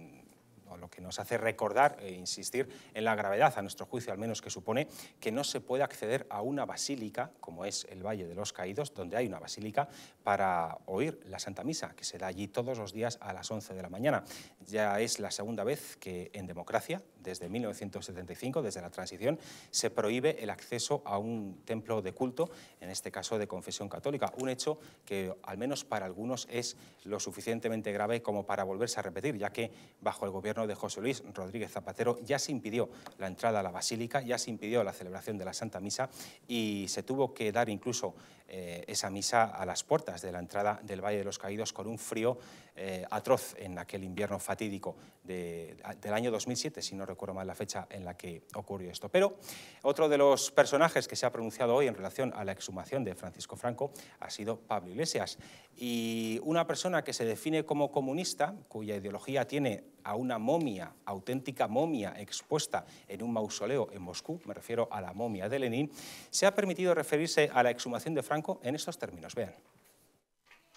Speaker 1: lo que nos hace recordar e insistir en la gravedad, a nuestro juicio al menos, que supone que no se puede acceder a una basílica, como es el Valle de los Caídos, donde hay una basílica, para oír la Santa Misa, que se da allí todos los días a las 11 de la mañana. Ya es la segunda vez que en democracia, desde 1975, desde la transición, se prohíbe el acceso a un templo de culto, en este caso de confesión católica, un hecho que al menos para algunos es lo suficientemente grave como para volverse a repetir, ya que bajo el gobierno de José Luis Rodríguez Zapatero ya se impidió la entrada a la basílica, ya se impidió la celebración de la Santa Misa y se tuvo que dar incluso eh, esa misa a las puertas de la entrada del Valle de los Caídos con un frío eh, atroz en aquel invierno fatídico del año 2007, si no recuerdo mal la fecha en la que ocurrió esto. Pero otro de los personajes que se ha pronunciado hoy en relación a la exhumación de Francisco Franco ha sido Pablo Iglesias. Y una persona que se define como comunista, cuya ideología tiene a una momia, auténtica momia expuesta en un mausoleo en Moscú, me refiero a la momia de Lenin, se ha permitido referirse a la exhumación de Franco en estos términos. Vean.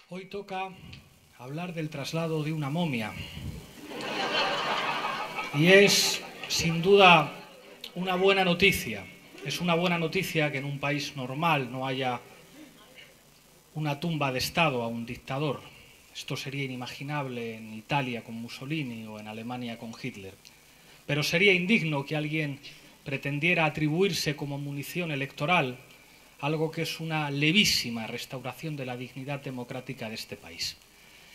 Speaker 3: Hoy toca hablar del traslado de una momia. Y es, sin duda, una buena noticia. Es una buena noticia que en un país normal no haya una tumba de Estado a un dictador. Esto sería inimaginable en Italia con Mussolini o en Alemania con Hitler.
Speaker 6: Pero sería indigno que alguien pretendiera atribuirse como munición electoral
Speaker 1: algo que es una levísima restauración de la dignidad democrática de este país.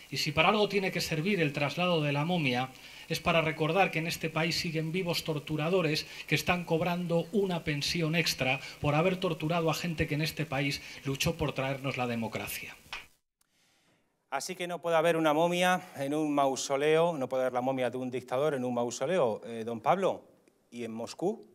Speaker 3: Y si para algo tiene que servir el traslado de la momia, es para recordar que en este país siguen vivos torturadores que están cobrando una pensión extra por haber torturado a gente que en este país luchó por traernos la democracia.
Speaker 1: Así que no puede haber una momia en un mausoleo, no puede haber la momia de un dictador en un mausoleo. Eh, don Pablo, ¿y en Moscú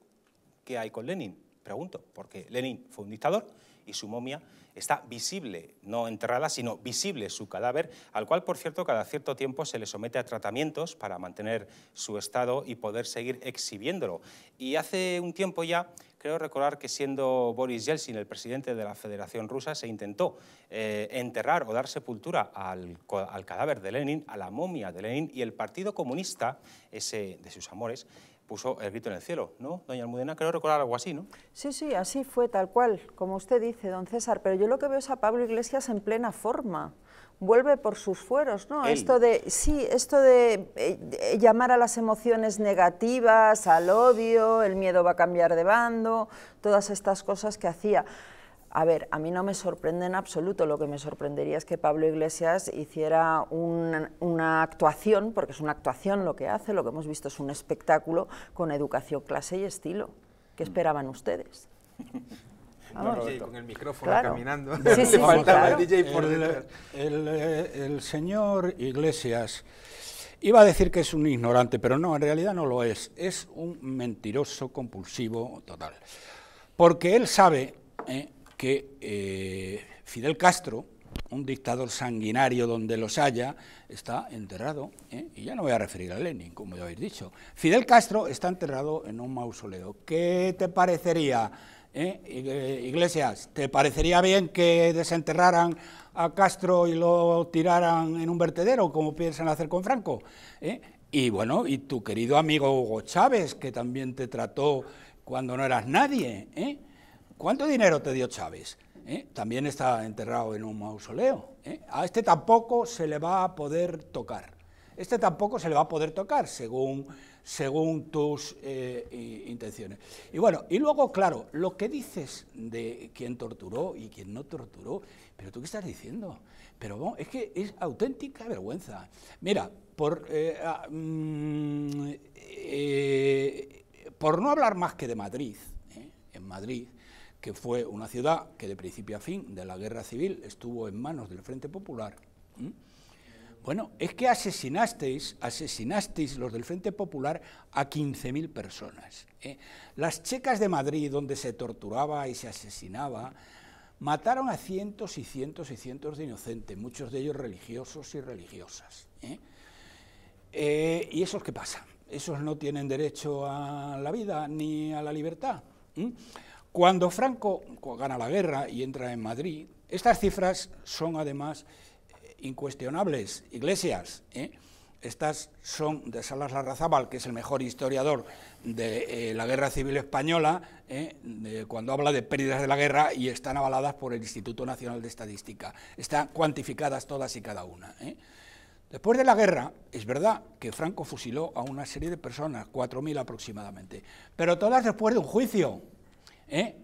Speaker 1: qué hay con Lenin? Pregunto, porque Lenin fue un dictador y su momia está visible, no enterrada, sino visible su cadáver, al cual, por cierto, cada cierto tiempo se le somete a tratamientos para mantener su estado y poder seguir exhibiéndolo. Y hace un tiempo ya Creo recordar que siendo Boris Yeltsin el presidente de la Federación Rusa, se intentó eh, enterrar o dar sepultura al, al, cadáver de Lenin, a la momia de Lenin, y el Partido Comunista, ese de sus amores, puso el grito en el cielo, ¿no, doña Almudena? Creo recordar algo así, ¿no?
Speaker 4: Sí, sí, así fue, tal cual, como usted dice, don César, pero yo lo que veo es a Pablo Iglesias en plena forma vuelve por sus fueros, ¿no? Esto de, sí, esto de, eh, llamar a las emociones negativas, al odio, el miedo va a cambiar de bando, todas estas cosas que hacía. A ver, a mí no me sorprende en absoluto, lo que me sorprendería es que Pablo Iglesias hiciera una, una actuación, porque es una actuación lo que hace, lo que hemos visto es un espectáculo con educación, clase y estilo. ¿Qué esperaban ustedes? con el micrófono caminando.
Speaker 3: el señor Iglesias iba a decir que es un ignorante, pero no, en realidad no lo es. Es un mentiroso compulsivo total. Porque él sabe eh, que eh, Fidel Castro, un dictador sanguinario donde los haya, está enterrado, eh, y ya no voy a referir a Lenin, como ya habéis dicho. Fidel Castro está enterrado en un mausoleo. ¿Qué te parecería ¿eh? Eh, iglesias, ¿te parecería bien que desenterraran a Castro y lo tiraran en un vertedero, como piensan hacer con Franco? ¿Eh? Y bueno, y tu querido amigo Hugo Chávez, que también te trató cuando no eras nadie. ¿Cuánto dinero te dio Chávez? También está enterrado en un mausoleo. A este tampoco se le va a poder tocar. Este tampoco se le va a poder tocar, según según tus eh, intenciones. Y bueno, y luego, claro, lo que dices de quien torturó y quien no torturó, pero tú qué estás diciendo? Pero es que es auténtica vergüenza. Mira, por, eh, ah, mm, eh, por no hablar más que de Madrid, en Madrid, que fue una ciudad que de principio a fin de la guerra civil estuvo en manos del Frente Popular, bueno, es que asesinasteis, asesinasteis los del Frente Popular a 15.000 personas. ¿eh? Las checas de Madrid, donde se torturaba y se asesinaba, mataron a cientos y cientos y cientos de inocentes, muchos de ellos religiosos y religiosas. ¿eh? eh y esos qué pasa? Esos no tienen derecho a la vida ni a la libertad. Cuando Franco gana la guerra y entra en Madrid, estas cifras son además incuestionables, Iglesias. ¿eh? Estas son de Salas Larrazábal, que es el mejor historiador de eh, la Guerra Civil Española, ¿eh? cuando habla de pérdidas de la guerra y están avaladas por el Instituto Nacional de Estadística. Están cuantificadas todas y cada una. Después de la guerra, es verdad que Franco fusiló a una serie de personas, 4.000 aproximadamente, pero todas después de un juicio.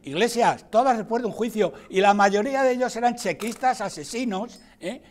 Speaker 3: Iglesias, todas después de un juicio, y la mayoría de ellos eran chequistas, asesinos, ¿eh?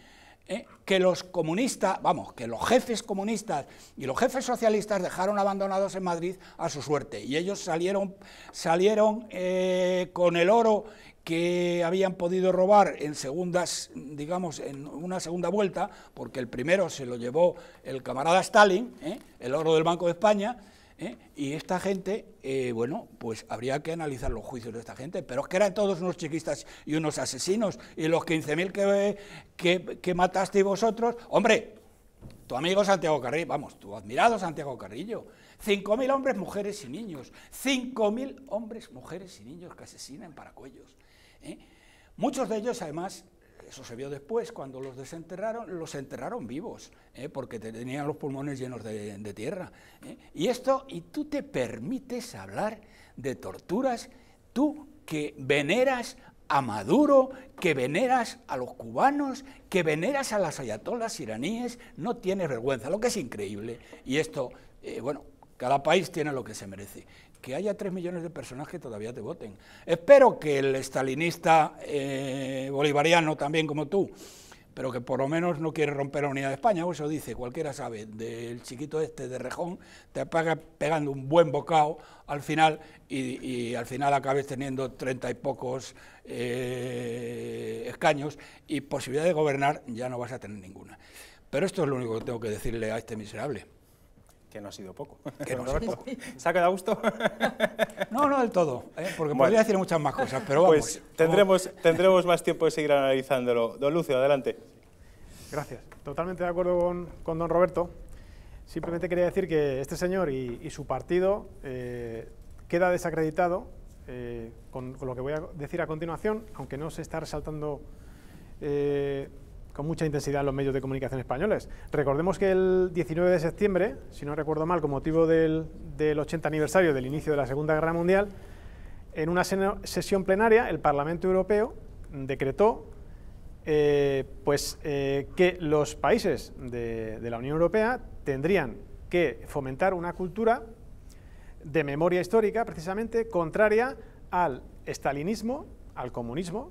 Speaker 3: ¿eh? que los comunistas, vamos, que los jefes comunistas y los jefes socialistas dejaron abandonados en Madrid a su suerte. Y ellos salieron, salieron eh, con el oro que habían podido robar en segundas, digamos, en una segunda vuelta, porque el primero se lo llevó el camarada Stalin, ¿eh? el oro del Banco de España, ¿eh? Y esta gente, eh, bueno, pues habría que analizar los juicios de esta gente, pero es que eran todos unos chiquistas y unos asesinos, y los 15.000 que, que, mataste vosotros, hombre, tu amigo Santiago Carrillo, vamos, tu admirado Santiago Carrillo, 5.000 hombres, mujeres y niños, 5.000 hombres, mujeres y niños que asesinan para cuellos. ¿eh? Muchos de ellos, además, eso se vio después, cuando los desenterraron, los enterraron vivos, ¿eh? porque tenían los pulmones llenos de, tierra. ¿eh? Y esto, y tú te permites hablar de torturas, tú que veneras a Maduro, que veneras a los cubanos, que veneras a las ayatolas iraníes, no tienes vergüenza, lo que es increíble. Y esto, eh, bueno, cada país tiene lo que se merece. Que haya tres millones de personas que todavía te voten. Espero que el estalinista eh, bolivariano, también como tú, pero que por lo menos no quiere romper la unidad de España, o eso dice, cualquiera sabe, del chiquito este de Rejón, te paga pegando un buen bocado al final y, al final acabes teniendo treinta y pocos eh, escaños y posibilidad de gobernar ya no vas a tener ninguna. Pero esto es lo único que tengo que decirle a este miserable que no ha sido poco. Que no ¿Se ha quedado a gusto? No, no del todo, ¿eh? porque podría decir muchas más cosas, pero vamos.
Speaker 1: Pues tendremos, tendremos más tiempo de seguir analizándolo. Don Lucio, adelante.
Speaker 2: Gracias. Totalmente de acuerdo con, don Roberto. Simplemente quería decir que este señor y, su partido eh, queda desacreditado eh, con, lo que voy a decir a continuación, aunque no se está resaltando con mucha intensidad en los medios de comunicación españoles. Recordemos que el 19 de septiembre, si no recuerdo mal, con motivo del, del 80 aniversario del inicio de la Segunda Guerra Mundial, en una sesión plenaria el Parlamento Europeo decretó eh, pues, eh, que los países de, de la Unión Europea tendrían que fomentar una cultura de memoria histórica precisamente contraria al estalinismo, al comunismo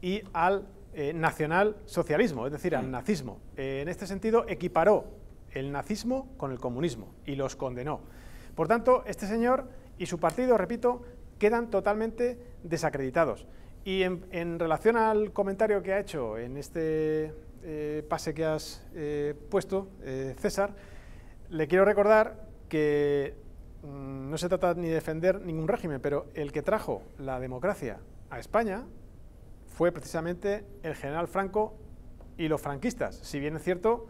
Speaker 2: y al nacionalsocialismo, eh, nacional socialismo, es decir, al mm. nazismo. Eh, en este sentido, equiparó el nazismo con el comunismo y los condenó. Por tanto, este señor y su partido, repito, quedan totalmente desacreditados. Y en, relación al comentario que ha hecho en este eh, pase que has puesto, César, le quiero recordar que mm, no se trata ni de defender ningún régimen, pero el que trajo la democracia a España fue precisamente el general Franco y los franquistas, si bien es cierto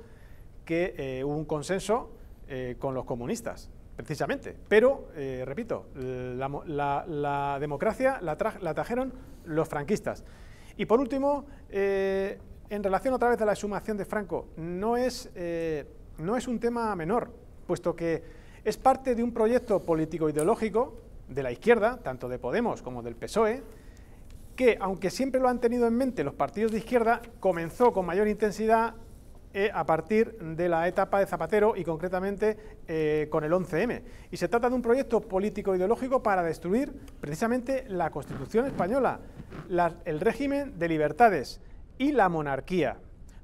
Speaker 2: que eh, hubo un consenso eh, con los comunistas, precisamente. Pero, eh, repito, la, democracia la, atajaron los franquistas. Y por último, en relación otra vez a la exhumación de Franco, no es, no es un tema menor, puesto que es parte de un proyecto político-ideológico de la izquierda, tanto de Podemos como del PSOE, que, aunque siempre lo han tenido en mente los partidos de izquierda, comenzó con mayor intensidad eh, a partir de la etapa de Zapatero y concretamente eh, con el 11M. Y se trata de un proyecto político-ideológico para destruir precisamente la Constitución española, el régimen de libertades y la monarquía.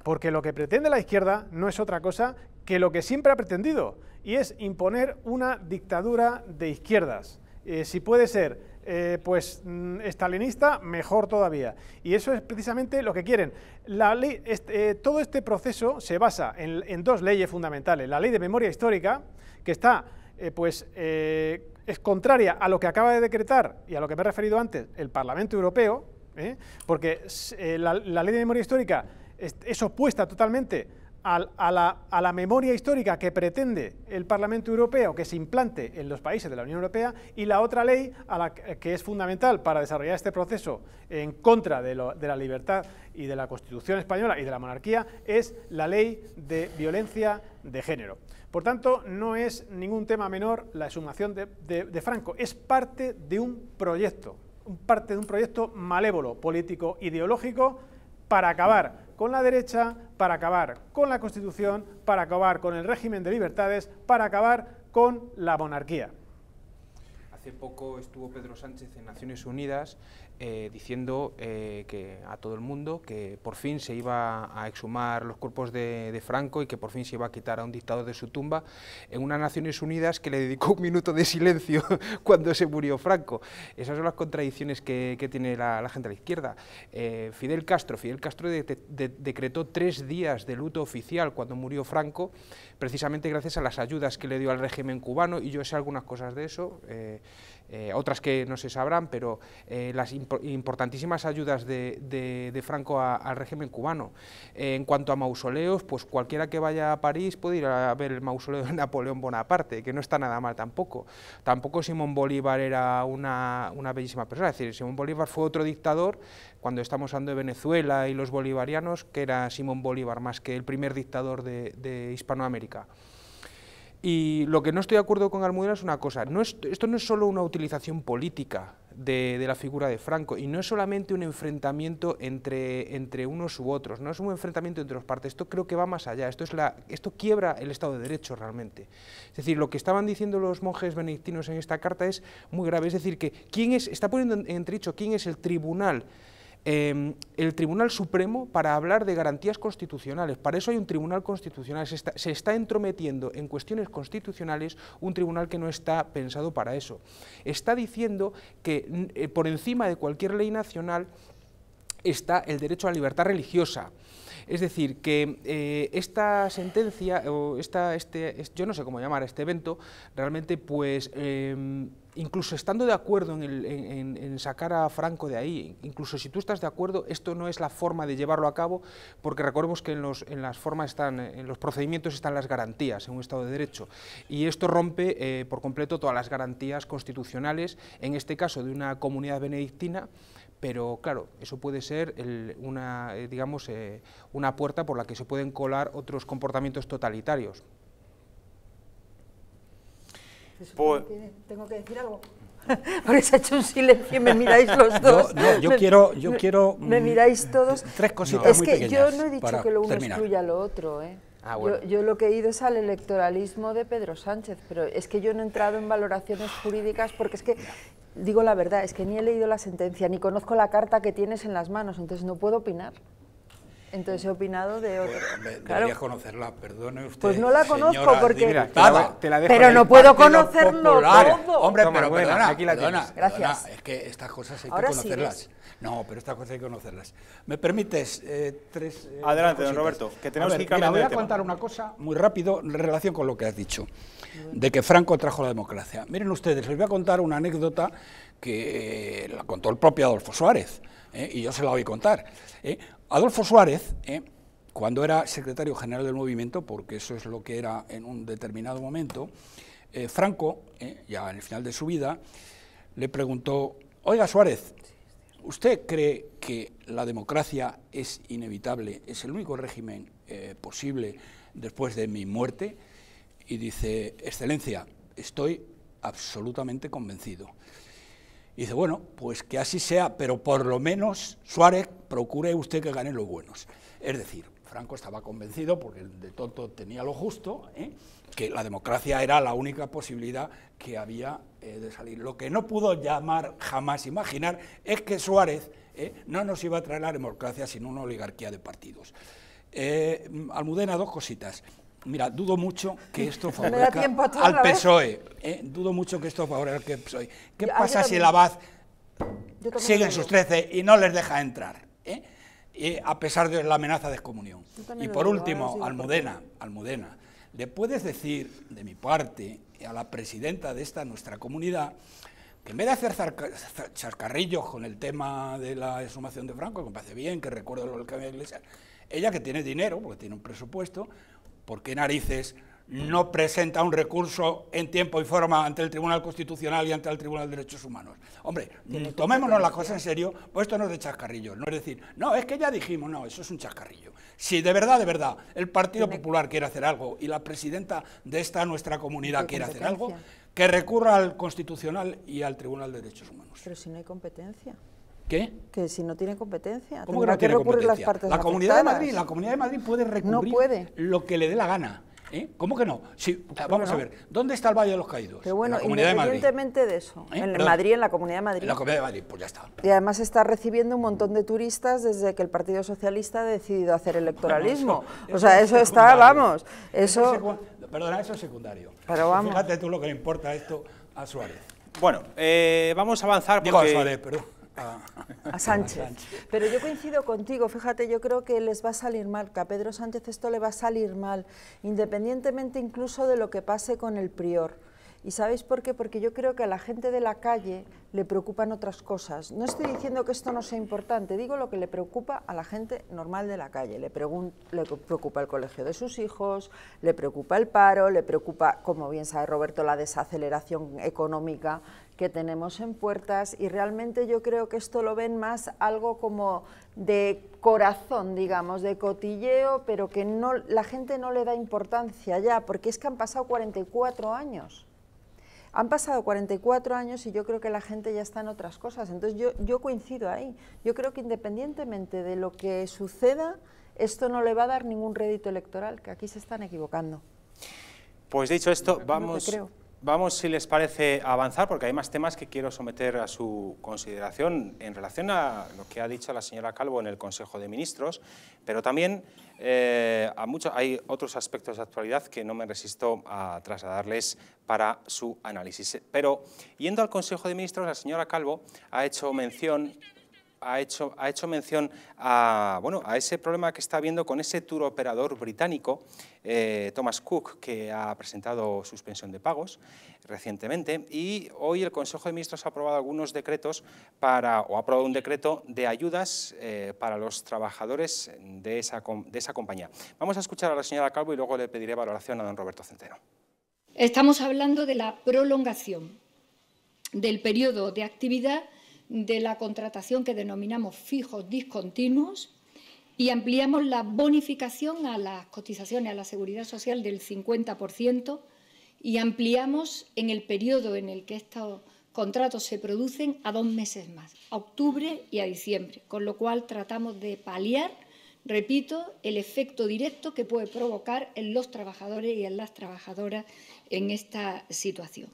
Speaker 2: Porque lo que pretende la izquierda no es otra cosa que lo que siempre ha pretendido, y es imponer una dictadura de izquierdas. Eh, si puede ser eh, pues mm, estalinista, mejor todavía. Y eso es precisamente lo que quieren. La eh, todo este proceso se basa en, dos leyes fundamentales. La ley de memoria histórica, que está, eh, pues, es contraria a lo que acaba de decretar y a lo que me he referido antes el Parlamento Europeo, porque la, ley de memoria histórica es opuesta totalmente a, la, memoria histórica que pretende el Parlamento Europeo que se implante en los países de la Unión Europea y la otra ley que es fundamental para desarrollar este proceso en contra de, la libertad y de la Constitución española y de la monarquía es la ley de violencia de género. Por tanto, no es ningún tema menor la exhumación de Franco, es parte de un proyecto, parte de un proyecto malévolo, político, ideológico, para acabar con la derecha, para acabar con la Constitución, para acabar con el régimen de libertades, para acabar con la monarquía.
Speaker 6: Hace poco estuvo Pedro Sánchez en Naciones Unidas eh, diciendo eh, que a todo el mundo que por fin se iba a exhumar los cuerpos de, Franco y que por fin se iba a quitar a un dictador de su tumba en unas Naciones Unidas que le dedicó un minuto de silencio cuando se murió Franco. Esas son las contradicciones que, tiene la, gente a la izquierda. Eh, Fidel Castro, Fidel Castro decretó tres días de luto oficial cuando murió Franco, precisamente gracias a las ayudas que le dio al régimen cubano y yo sé algunas cosas de eso, otras que no se sabrán, pero las importantísimas ayudas de, Franco al régimen cubano. en cuanto a mausoleos, pues cualquiera que vaya a París puede ir a ver el mausoleo de Napoleón Bonaparte, que no está nada mal tampoco. Tampoco Simón Bolívar era una, bellísima persona, es decir, Simón Bolívar fue otro dictador, cuando estamos hablando de Venezuela y los bolivarianos, que era Simón Bolívar más que el primer dictador de, Hispanoamérica. Y lo que no estoy de acuerdo con Almudena es una cosa, esto no es solo una utilización política de, la figura de Franco. Y no es solamente un enfrentamiento entre, entre unos u otros, no es un enfrentamiento entre dos partes, esto creo que va más allá, esto, es la, esto quiebra el Estado de Derecho realmente. Es decir, lo que estaban diciendo los monjes benedictinos en esta carta es muy grave, es decir, que quién es, está poniendo en dicho quién es el tribunal Em, el Tribunal Supremo para hablar de garantías constitucionales. Para eso hay un Tribunal Constitucional. Se está, entrometiendo en cuestiones constitucionales un tribunal que no está pensado para eso. Está diciendo que eh, por encima de cualquier ley nacional está el derecho a la libertad religiosa. Es decir, que eh, esta sentencia, o esta, este, yo no sé cómo llamar a este evento, realmente pues... Em, incluso estando de acuerdo en, sacar a Franco de ahí, incluso si tú estás de acuerdo, esto no es la forma de llevarlo a cabo, porque recordemos que en, los, las formas están, en los procedimientos están las garantías en un Estado de Derecho, y esto rompe eh, por completo todas las garantías constitucionales, en este caso de una comunidad benedictina, pero claro, eso puede ser una, eh, digamos, eh, una puerta por la que se pueden colar otros comportamientos totalitarios.
Speaker 4: Pues tengo que decir algo. Porque se ha hecho un silencio y me miráis los dos. yo quiero, yo me, mm, miráis todos. Eh, tres cositas. es que yo no he dicho que lo uno excluya lo otro. Ah, yo, lo que he ido es al electoralismo de Pedro Sánchez, pero es que yo no he entrado en valoraciones jurídicas porque es que digo la verdad, es que ni he leído la sentencia, ni conozco la carta que tienes en las manos, entonces no puedo opinar. Entonces he opinado de
Speaker 5: otro.
Speaker 3: conocerla, perdone usted. Pues no la conozco porque. pero no puedo conocerlo todo. Hombre, pero bueno, aquí la perdona, tienes. Gracias. es que estas cosas hay que conocerlas. no, pero estas cosas hay que conocerlas. ¿Me permites eh, tres. Eh, Adelante, don Roberto, que tenemos cambiar de que mira, voy a contar una cosa muy rápido en relación con lo que has dicho, de que Franco trajo la democracia. Miren ustedes, les voy a contar una anécdota que eh, la contó el propio Adolfo Suárez. y yo se la voy a contar. ¿eh? Adolfo Suárez, eh, cuando era secretario general del movimiento, porque eso es lo que era en un determinado momento, eh, Franco, eh, ya en el final de su vida, le preguntó, oiga Suárez, ¿usted cree que la democracia es inevitable, es el único régimen posible después de mi muerte? Y dice, excelencia, estoy absolutamente convencido dice, bueno, pues que así sea, pero por lo menos Suárez procure usted que gane los buenos. Es decir, Franco estaba convencido, porque de tonto tenía lo justo, ¿eh? que la democracia era la única posibilidad que había eh, de salir. Lo que no pudo llamar jamás imaginar es que Suárez ¿eh? no nos iba a traer la democracia, sino una oligarquía de partidos. Almudena, dos cositas. Mira, e, ¿eh? dudo mucho que esto favorezca al PSOE. dudo mucho que esto favorezca al PSOE. ¿Qué pasa si el Abad sigue en sus 13 y no les deja entrar? ¿eh? a pesar de la amenaza de excomunión. Y por último, Almudena, Almudena, le puedes decir de mi parte a la presidenta de esta nuestra comunidad que en vez de hacer charcarrillos con el tema de la exhumación de Franco, que me parece bien, que recuerdo lo del cambio de iglesia, ella que tiene dinero, porque tiene un presupuesto, ¿por qué narices no presenta un recurso en tiempo y forma ante el Tribunal Constitucional y ante el Tribunal de Derechos Humanos. Hombre, tomémonos las cosas en serio, pues esto no es de chascarrillo, no es decir, no, es que ya dijimos, no, eso es un chascarrillo. Si de verdad, de verdad, el Partido Popular quiere hacer algo y la presidenta de esta nuestra comunidad quiere hacer algo, que recurra al Constitucional y al Tribunal de Derechos Humanos.
Speaker 4: Pero si no hay competencia. ¿Qué? Que si no tiene competencia, ¿Cómo que no tiene las la comunidad de Madrid, la Comunidad de Madrid puede recurrir no puede.
Speaker 3: lo que le dé la gana. ¿Eh? ¿Cómo que no? vamos a ver, ¿dónde está el Valle de los Caídos? Pero bueno, independientemente
Speaker 4: de, eso, ¿Eh? en Madrid, en la Comunidad de Madrid. En la Comunidad de Madrid, pues ya está. Y además está recibiendo un montón de turistas desde que el Partido Socialista ha decidido hacer electoralismo. o sea, eso está, vamos, eso...
Speaker 3: Perdona, eso es secundario. Pero vamos. Fíjate tú lo que le importa esto a Suárez.
Speaker 1: Bueno, eh, vamos a avanzar porque
Speaker 3: a,
Speaker 1: Sánchez.
Speaker 4: Sánchez. Pero yo coincido contigo, fíjate, yo creo que les va a salir mal, que a Pedro Sánchez esto le va a salir mal, independientemente incluso de lo que pase con el prior ¿Y sabéis por qué? Porque yo creo que a la gente de la calle le preocupan otras cosas. No estoy diciendo que esto no sea importante, digo lo que le preocupa a la gente normal de la calle. Le, preocupa el colegio de sus hijos, le preocupa el paro, le preocupa, como bien sabe Roberto, la desaceleración económica que tenemos en puertas y realmente yo creo que esto lo ven más algo como de corazón, digamos, de cotilleo, pero que no, la gente no le da importancia ya, porque es que han pasado 44 años han pasado 44 años y yo creo que la gente ya está en otras cosas. Entonces yo, yo coincido ahí. Yo creo que independientemente de lo que suceda, esto no le va a dar ningún rédito electoral, que aquí se están equivocando.
Speaker 1: Pues dicho esto, vamos, vamos, si les parece, a avanzar, porque hay más temas que quiero someter a su consideración en relación a lo que ha dicho la señora Calvo en el Consejo de Ministros, pero también eh, hay otros aspectos de actualidad que no me resisto a trasladarles para su análisis. Pero yendo al Consejo de Ministros, la señora Calvo ha hecho mención ha hecho, ha hecho mención a, bueno, a ese problema que está habiendo con ese tour británico, eh, Thomas Cook, que ha presentado suspensión de pagos recientemente. Y hoy el Consejo de Ministros ha aprobado algunos decretos para, o ha aprobado un decreto de ayudas eh, para los trabajadores de de esa compañía. Vamos a escuchar a la señora Calvo y luego le pediré valoración a don Roberto Centeno.
Speaker 5: Estamos hablando de la prolongación del periodo de actividad de la contratación que denominamos fijos discontinuos y ampliamos la bonificación a las cotizaciones a la seguridad social del 50% y ampliamos en el periodo en el que estos contratos se producen a dos meses más, a octubre y a diciembre, con lo cual tratamos de paliar, repito, el efecto directo que puede provocar en los trabajadores y en las trabajadoras en esta situación.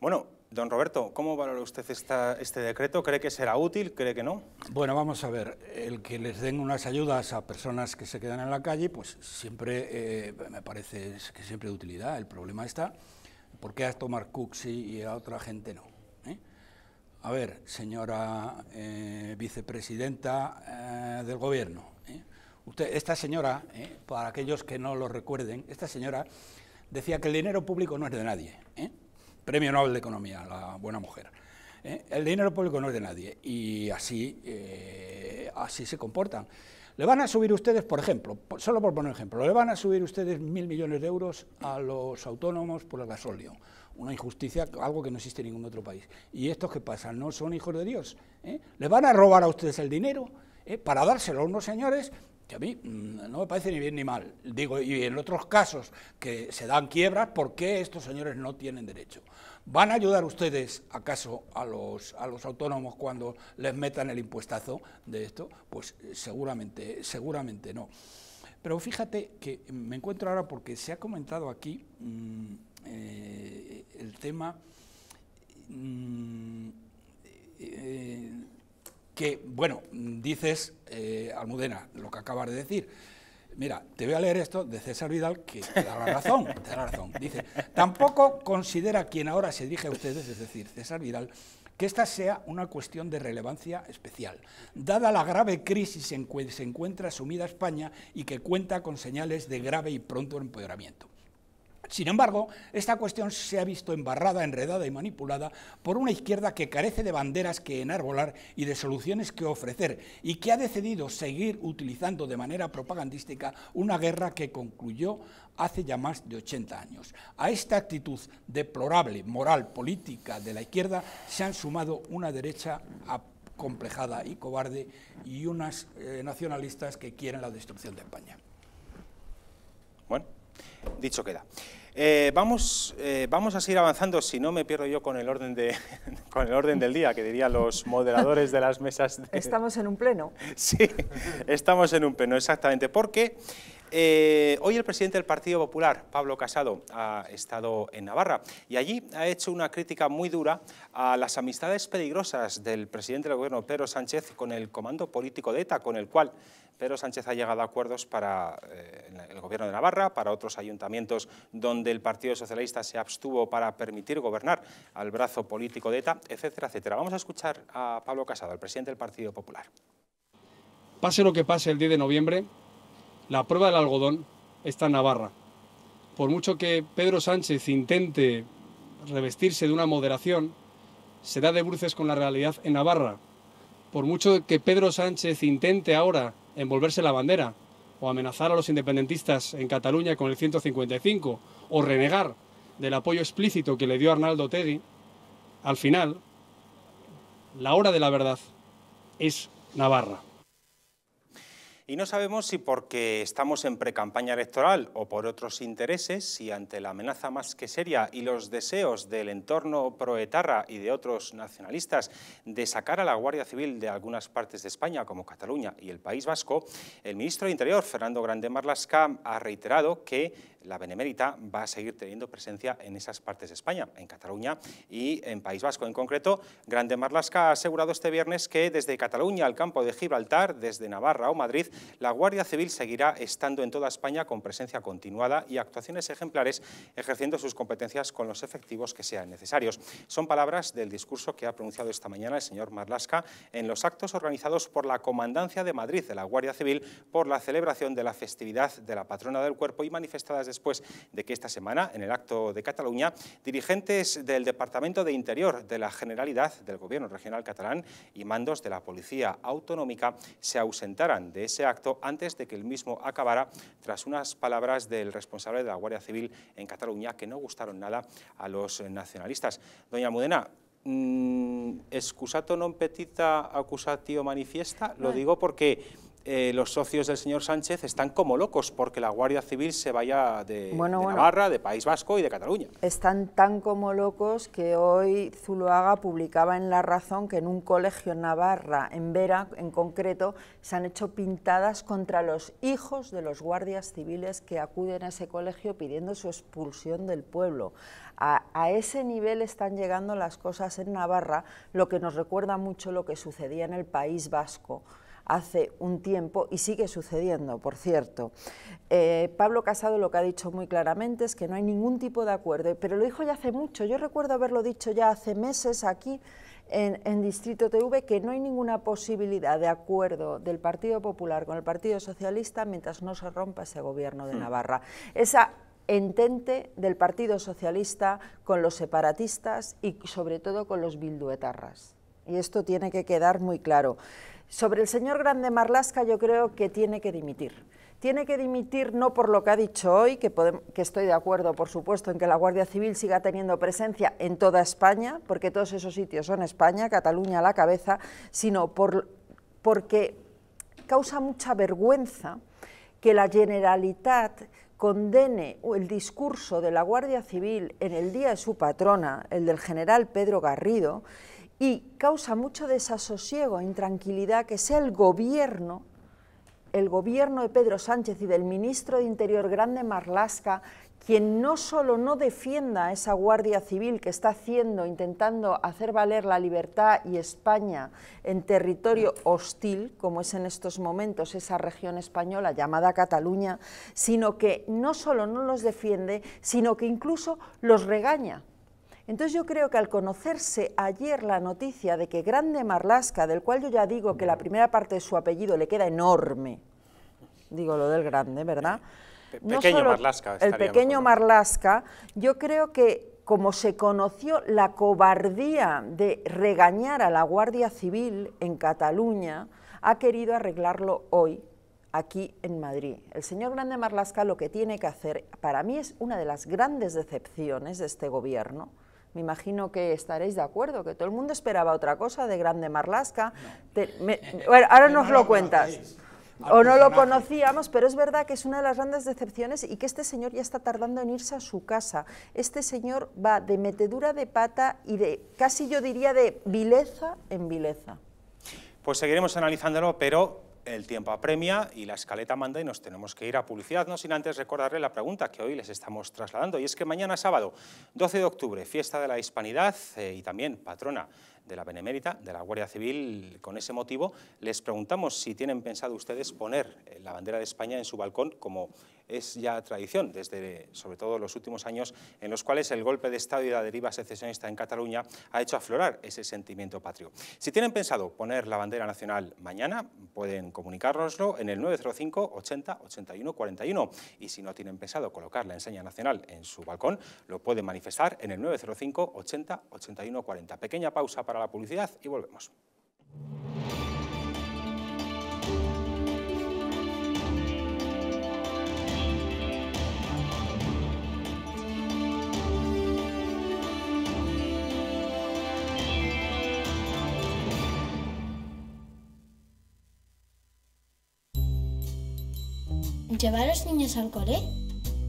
Speaker 1: Bueno, Don Roberto, ¿cómo valora usted este decreto? ¿Cree que será útil? ¿Cree que
Speaker 3: no? Bueno, vamos a ver, el que les den unas ayudas a personas que se quedan en la calle, pues siempre eh, me parece que siempre de utilidad. El problema está, ¿por qué a Tomar Cuxi y a otra gente no? ¿Eh? A ver, señora eh, vicepresidenta del Gobierno, usted, esta señora, para aquellos que no lo recuerden, esta señora decía que el dinero público no es de nadie. ¿eh? Premio Nobel de Economía, la buena mujer. ¿eh? El dinero público no es de nadie y así, eh, así se comportan. Le van a subir ustedes, por ejemplo, solo por poner un ejemplo, le van a subir ustedes mil millones de euros a los autónomos por el gasóleo. Una injusticia, algo que no existe en ningún otro país. ¿Y estos que pasan ¿No son hijos de Dios? ¿eh? ¿Le van a robar a ustedes el dinero para dárselo a unos señores que a mí mm, no me parece ni bien ni mal. Digo, y en otros casos que se dan quiebras, ¿por qué estos señores no tienen derecho? ¿Van a ayudar ustedes acaso a los, autónomos cuando les metan el impuestazo de esto? Pues eh, seguramente, seguramente no. Pero fíjate que me encuentro ahora porque se ha comentado aquí mm, eh, el tema mm, eh, que, bueno, dices, Almudena, lo que acabas de decir Mira, te voy a leer esto de César Vidal, que te da la razón, da la razón. Dice, tampoco considera quien ahora se dirige a ustedes, es decir, César Vidal, que esta sea una cuestión de relevancia especial, dada la grave crisis en que se encuentra sumida España y que cuenta con señales de grave y pronto empeoramiento. Sin embargo, esta cuestión se ha visto embarrada, enredada y manipulada por una izquierda que carece de banderas que enarbolar y de soluciones que ofrecer y que ha decidido seguir utilizando de manera propagandística una guerra que concluyó hace ya más de 80 años. A esta actitud deplorable, moral, política de la izquierda se han sumado una derecha complejada y cobarde y unas eh, nacionalistas que quieren la destrucción de España.
Speaker 1: Bueno, dicho queda. Eh, vamos, eh, vamos a seguir avanzando, si no me pierdo yo con el orden, de, con el orden del día, que dirían los moderadores de las mesas. Estamos
Speaker 4: en un pleno. Sí,
Speaker 1: estamos en un pleno, exactamente, porque eh, hoy el presidente del Partido Popular, Pablo Casado, ha estado en Navarra y allí ha hecho una crítica muy dura a las amistades peligrosas del presidente del gobierno, Pedro Sánchez, con el comando político de ETA, con el cual Pedro Sánchez ha llegado a acuerdos para eh, el gobierno de Navarra, para otros ayuntamientos donde el Partido Socialista se abstuvo para permitir gobernar al brazo político de ETA, etcétera, etcétera. Vamos a escuchar a Pablo Casado, el presidente del Partido Popular.
Speaker 6: Pase lo que pase el 10 de noviembre, la prueba del algodón está en Navarra. Por mucho que Pedro Sánchez intente revestirse de una moderación, se da de bruces con la realidad en Navarra. Por mucho que Pedro Sánchez intente ahora envolverse la bandera o amenazar a los independentistas en Cataluña con el 155 o renegar del apoyo explícito que le dio Arnaldo Tegui, al final, la hora de la verdad
Speaker 3: es
Speaker 1: Navarra. Y no sabemos si porque estamos en precampaña electoral o por otros intereses, si ante la amenaza más que seria y los deseos del entorno proetarra y de otros nacionalistas de sacar a la Guardia Civil de algunas partes de España, como Cataluña y el País Vasco, el ministro de Interior, Fernando Grande Marlasca, ha reiterado que la Benemérita va a seguir teniendo presencia en esas partes de España, en Cataluña y en País Vasco. En concreto, Grande Marlasca ha asegurado este viernes que desde Cataluña al campo de Gibraltar, desde Navarra o Madrid, la Guardia Civil seguirá estando en toda España con presencia continuada y actuaciones ejemplares ejerciendo sus competencias con los efectivos que sean necesarios. Son palabras del discurso que ha pronunciado esta mañana el señor Marlasca en los actos organizados por la Comandancia de Madrid de la Guardia Civil por la celebración de la festividad de la patrona del cuerpo y manifestadas de después de que esta semana, en el acto de Cataluña, dirigentes del Departamento de Interior de la Generalidad del Gobierno Regional Catalán y mandos de la Policía Autonómica se ausentaran de ese acto antes de que el mismo acabara tras unas palabras del responsable de la Guardia Civil en Cataluña que no gustaron nada a los nacionalistas. Doña Mudena,
Speaker 8: mm,
Speaker 1: excusato non petita, accusatio manifiesta, lo digo porque eh, los socios del señor Sánchez están como locos porque la Guardia Civil se vaya de, Navarra, de País Vasco y de Cataluña.
Speaker 4: Están tan como locos que hoy Zuloaga publicaba en La Razón que en un colegio en Navarra, en Vera en concreto, se han hecho pintadas contra los hijos de los guardias civiles que acuden a ese colegio pidiendo su expulsión del pueblo. A, a ese nivel están llegando las cosas en Navarra, lo que nos recuerda mucho lo que sucedía en el País Vasco hace un tiempo y sigue sucediendo, por cierto. Eh, Pablo Casado lo que ha dicho muy claramente es que no hay ningún tipo de acuerdo, pero lo dijo ya hace mucho, yo recuerdo haberlo dicho ya hace meses aquí en, en Distrito TV, que no hay ninguna posibilidad de acuerdo del Partido Popular con el Partido Socialista mientras no se rompa ese gobierno de hmm. Navarra. Esa entente del Partido Socialista con los separatistas y sobre todo con los bilduetarras. Y esto tiene que quedar muy claro. Sobre el señor Grande Marlasca yo creo que tiene que dimitir. Tiene que dimitir no por lo que ha dicho hoy, que, estoy de acuerdo, por supuesto, en que la Guardia Civil siga teniendo presencia en toda España, porque todos esos sitios son España, Cataluña a la cabeza, sino porque causa mucha vergüenza que la Generalitat condene el discurso de la Guardia Civil en el día de su patrona, el del general Pedro Garrido, y causa mucho desasosiego e intranquilidad que sea el gobierno, el gobierno de Pedro Sánchez y del ministro de Interior Grande Marlasca, quien no solo no defienda a esa Guardia Civil que está haciendo, intentando hacer valer la libertad y España en territorio hostil, como es en estos momentos esa región española llamada Cataluña, sino que no solo no los defiende, sino que incluso los regaña entonces yo creo que al conocerse ayer la noticia de que Grande Marlasca, del cual yo ya digo que la primera parte de su apellido le queda enorme, digo lo del grande, ¿verdad? pequeño Marlasca El pequeño Marlasca, yo creo que como se conoció la cobardía de regañar a la Guardia Civil en Cataluña, ha querido arreglarlo hoy aquí en Madrid. El señor Grande Marlasca lo que tiene que hacer, para mí es una de las grandes decepciones de este gobierno, me imagino que estaréis de acuerdo, que todo el mundo esperaba otra cosa de Grande Marlasca. ahora nos lo cuentas. O no lo conocíamos, pero es verdad que es una de las grandes decepciones y que este señor ya está tardando en irse a su casa. Este señor va de metedura de pata y de, casi yo diría, de vileza en vileza.
Speaker 1: Pues seguiremos analizándolo, pero el tiempo apremia y la escaleta manda y nos tenemos que ir a publicidad, no sin antes recordarle la pregunta que hoy les estamos trasladando. Y es que mañana sábado, 12 de octubre, fiesta de la Hispanidad eh, y también patrona de la Benemérita, de la Guardia Civil, con ese motivo les preguntamos si tienen pensado ustedes poner eh, la bandera de España en su balcón como es ya tradición desde sobre todo los últimos años en los cuales el golpe de Estado y la deriva secesionista en Cataluña ha hecho aflorar ese sentimiento patrio. Si tienen pensado poner la bandera nacional mañana, pueden comunicárnoslo en el 905 80 81 41 y si no tienen pensado colocar la enseña nacional en su balcón, lo pueden manifestar en el 905 80 81 40. Pequeña pausa para para la publicidad y volvemos.
Speaker 5: ¿Llevar a los niños al cole?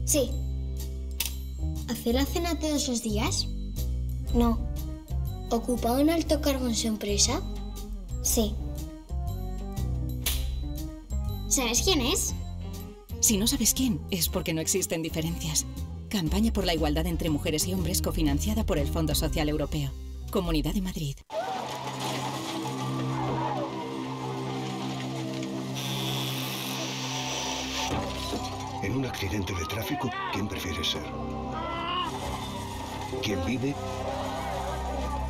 Speaker 5: Sí. ¿Hacer la cena todos los días? No. ¿Ocupa un alto cargo en su empresa? Sí.
Speaker 4: ¿Sabes quién es? Si no sabes quién, es porque no existen diferencias. Campaña por la igualdad entre mujeres y hombres cofinanciada por el Fondo Social Europeo. Comunidad de Madrid.
Speaker 7: En un accidente de tráfico, ¿quién prefiere ser? ¿Quién vive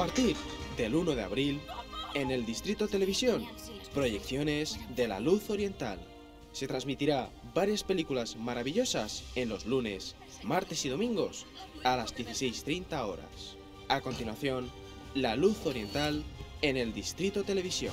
Speaker 6: A partir del 1 de abril, en el Distrito Televisión, proyecciones de la luz oriental. Se transmitirá varias películas maravillosas en los lunes, martes y domingos a las 16.30 horas. A continuación, la luz oriental en el Distrito Televisión.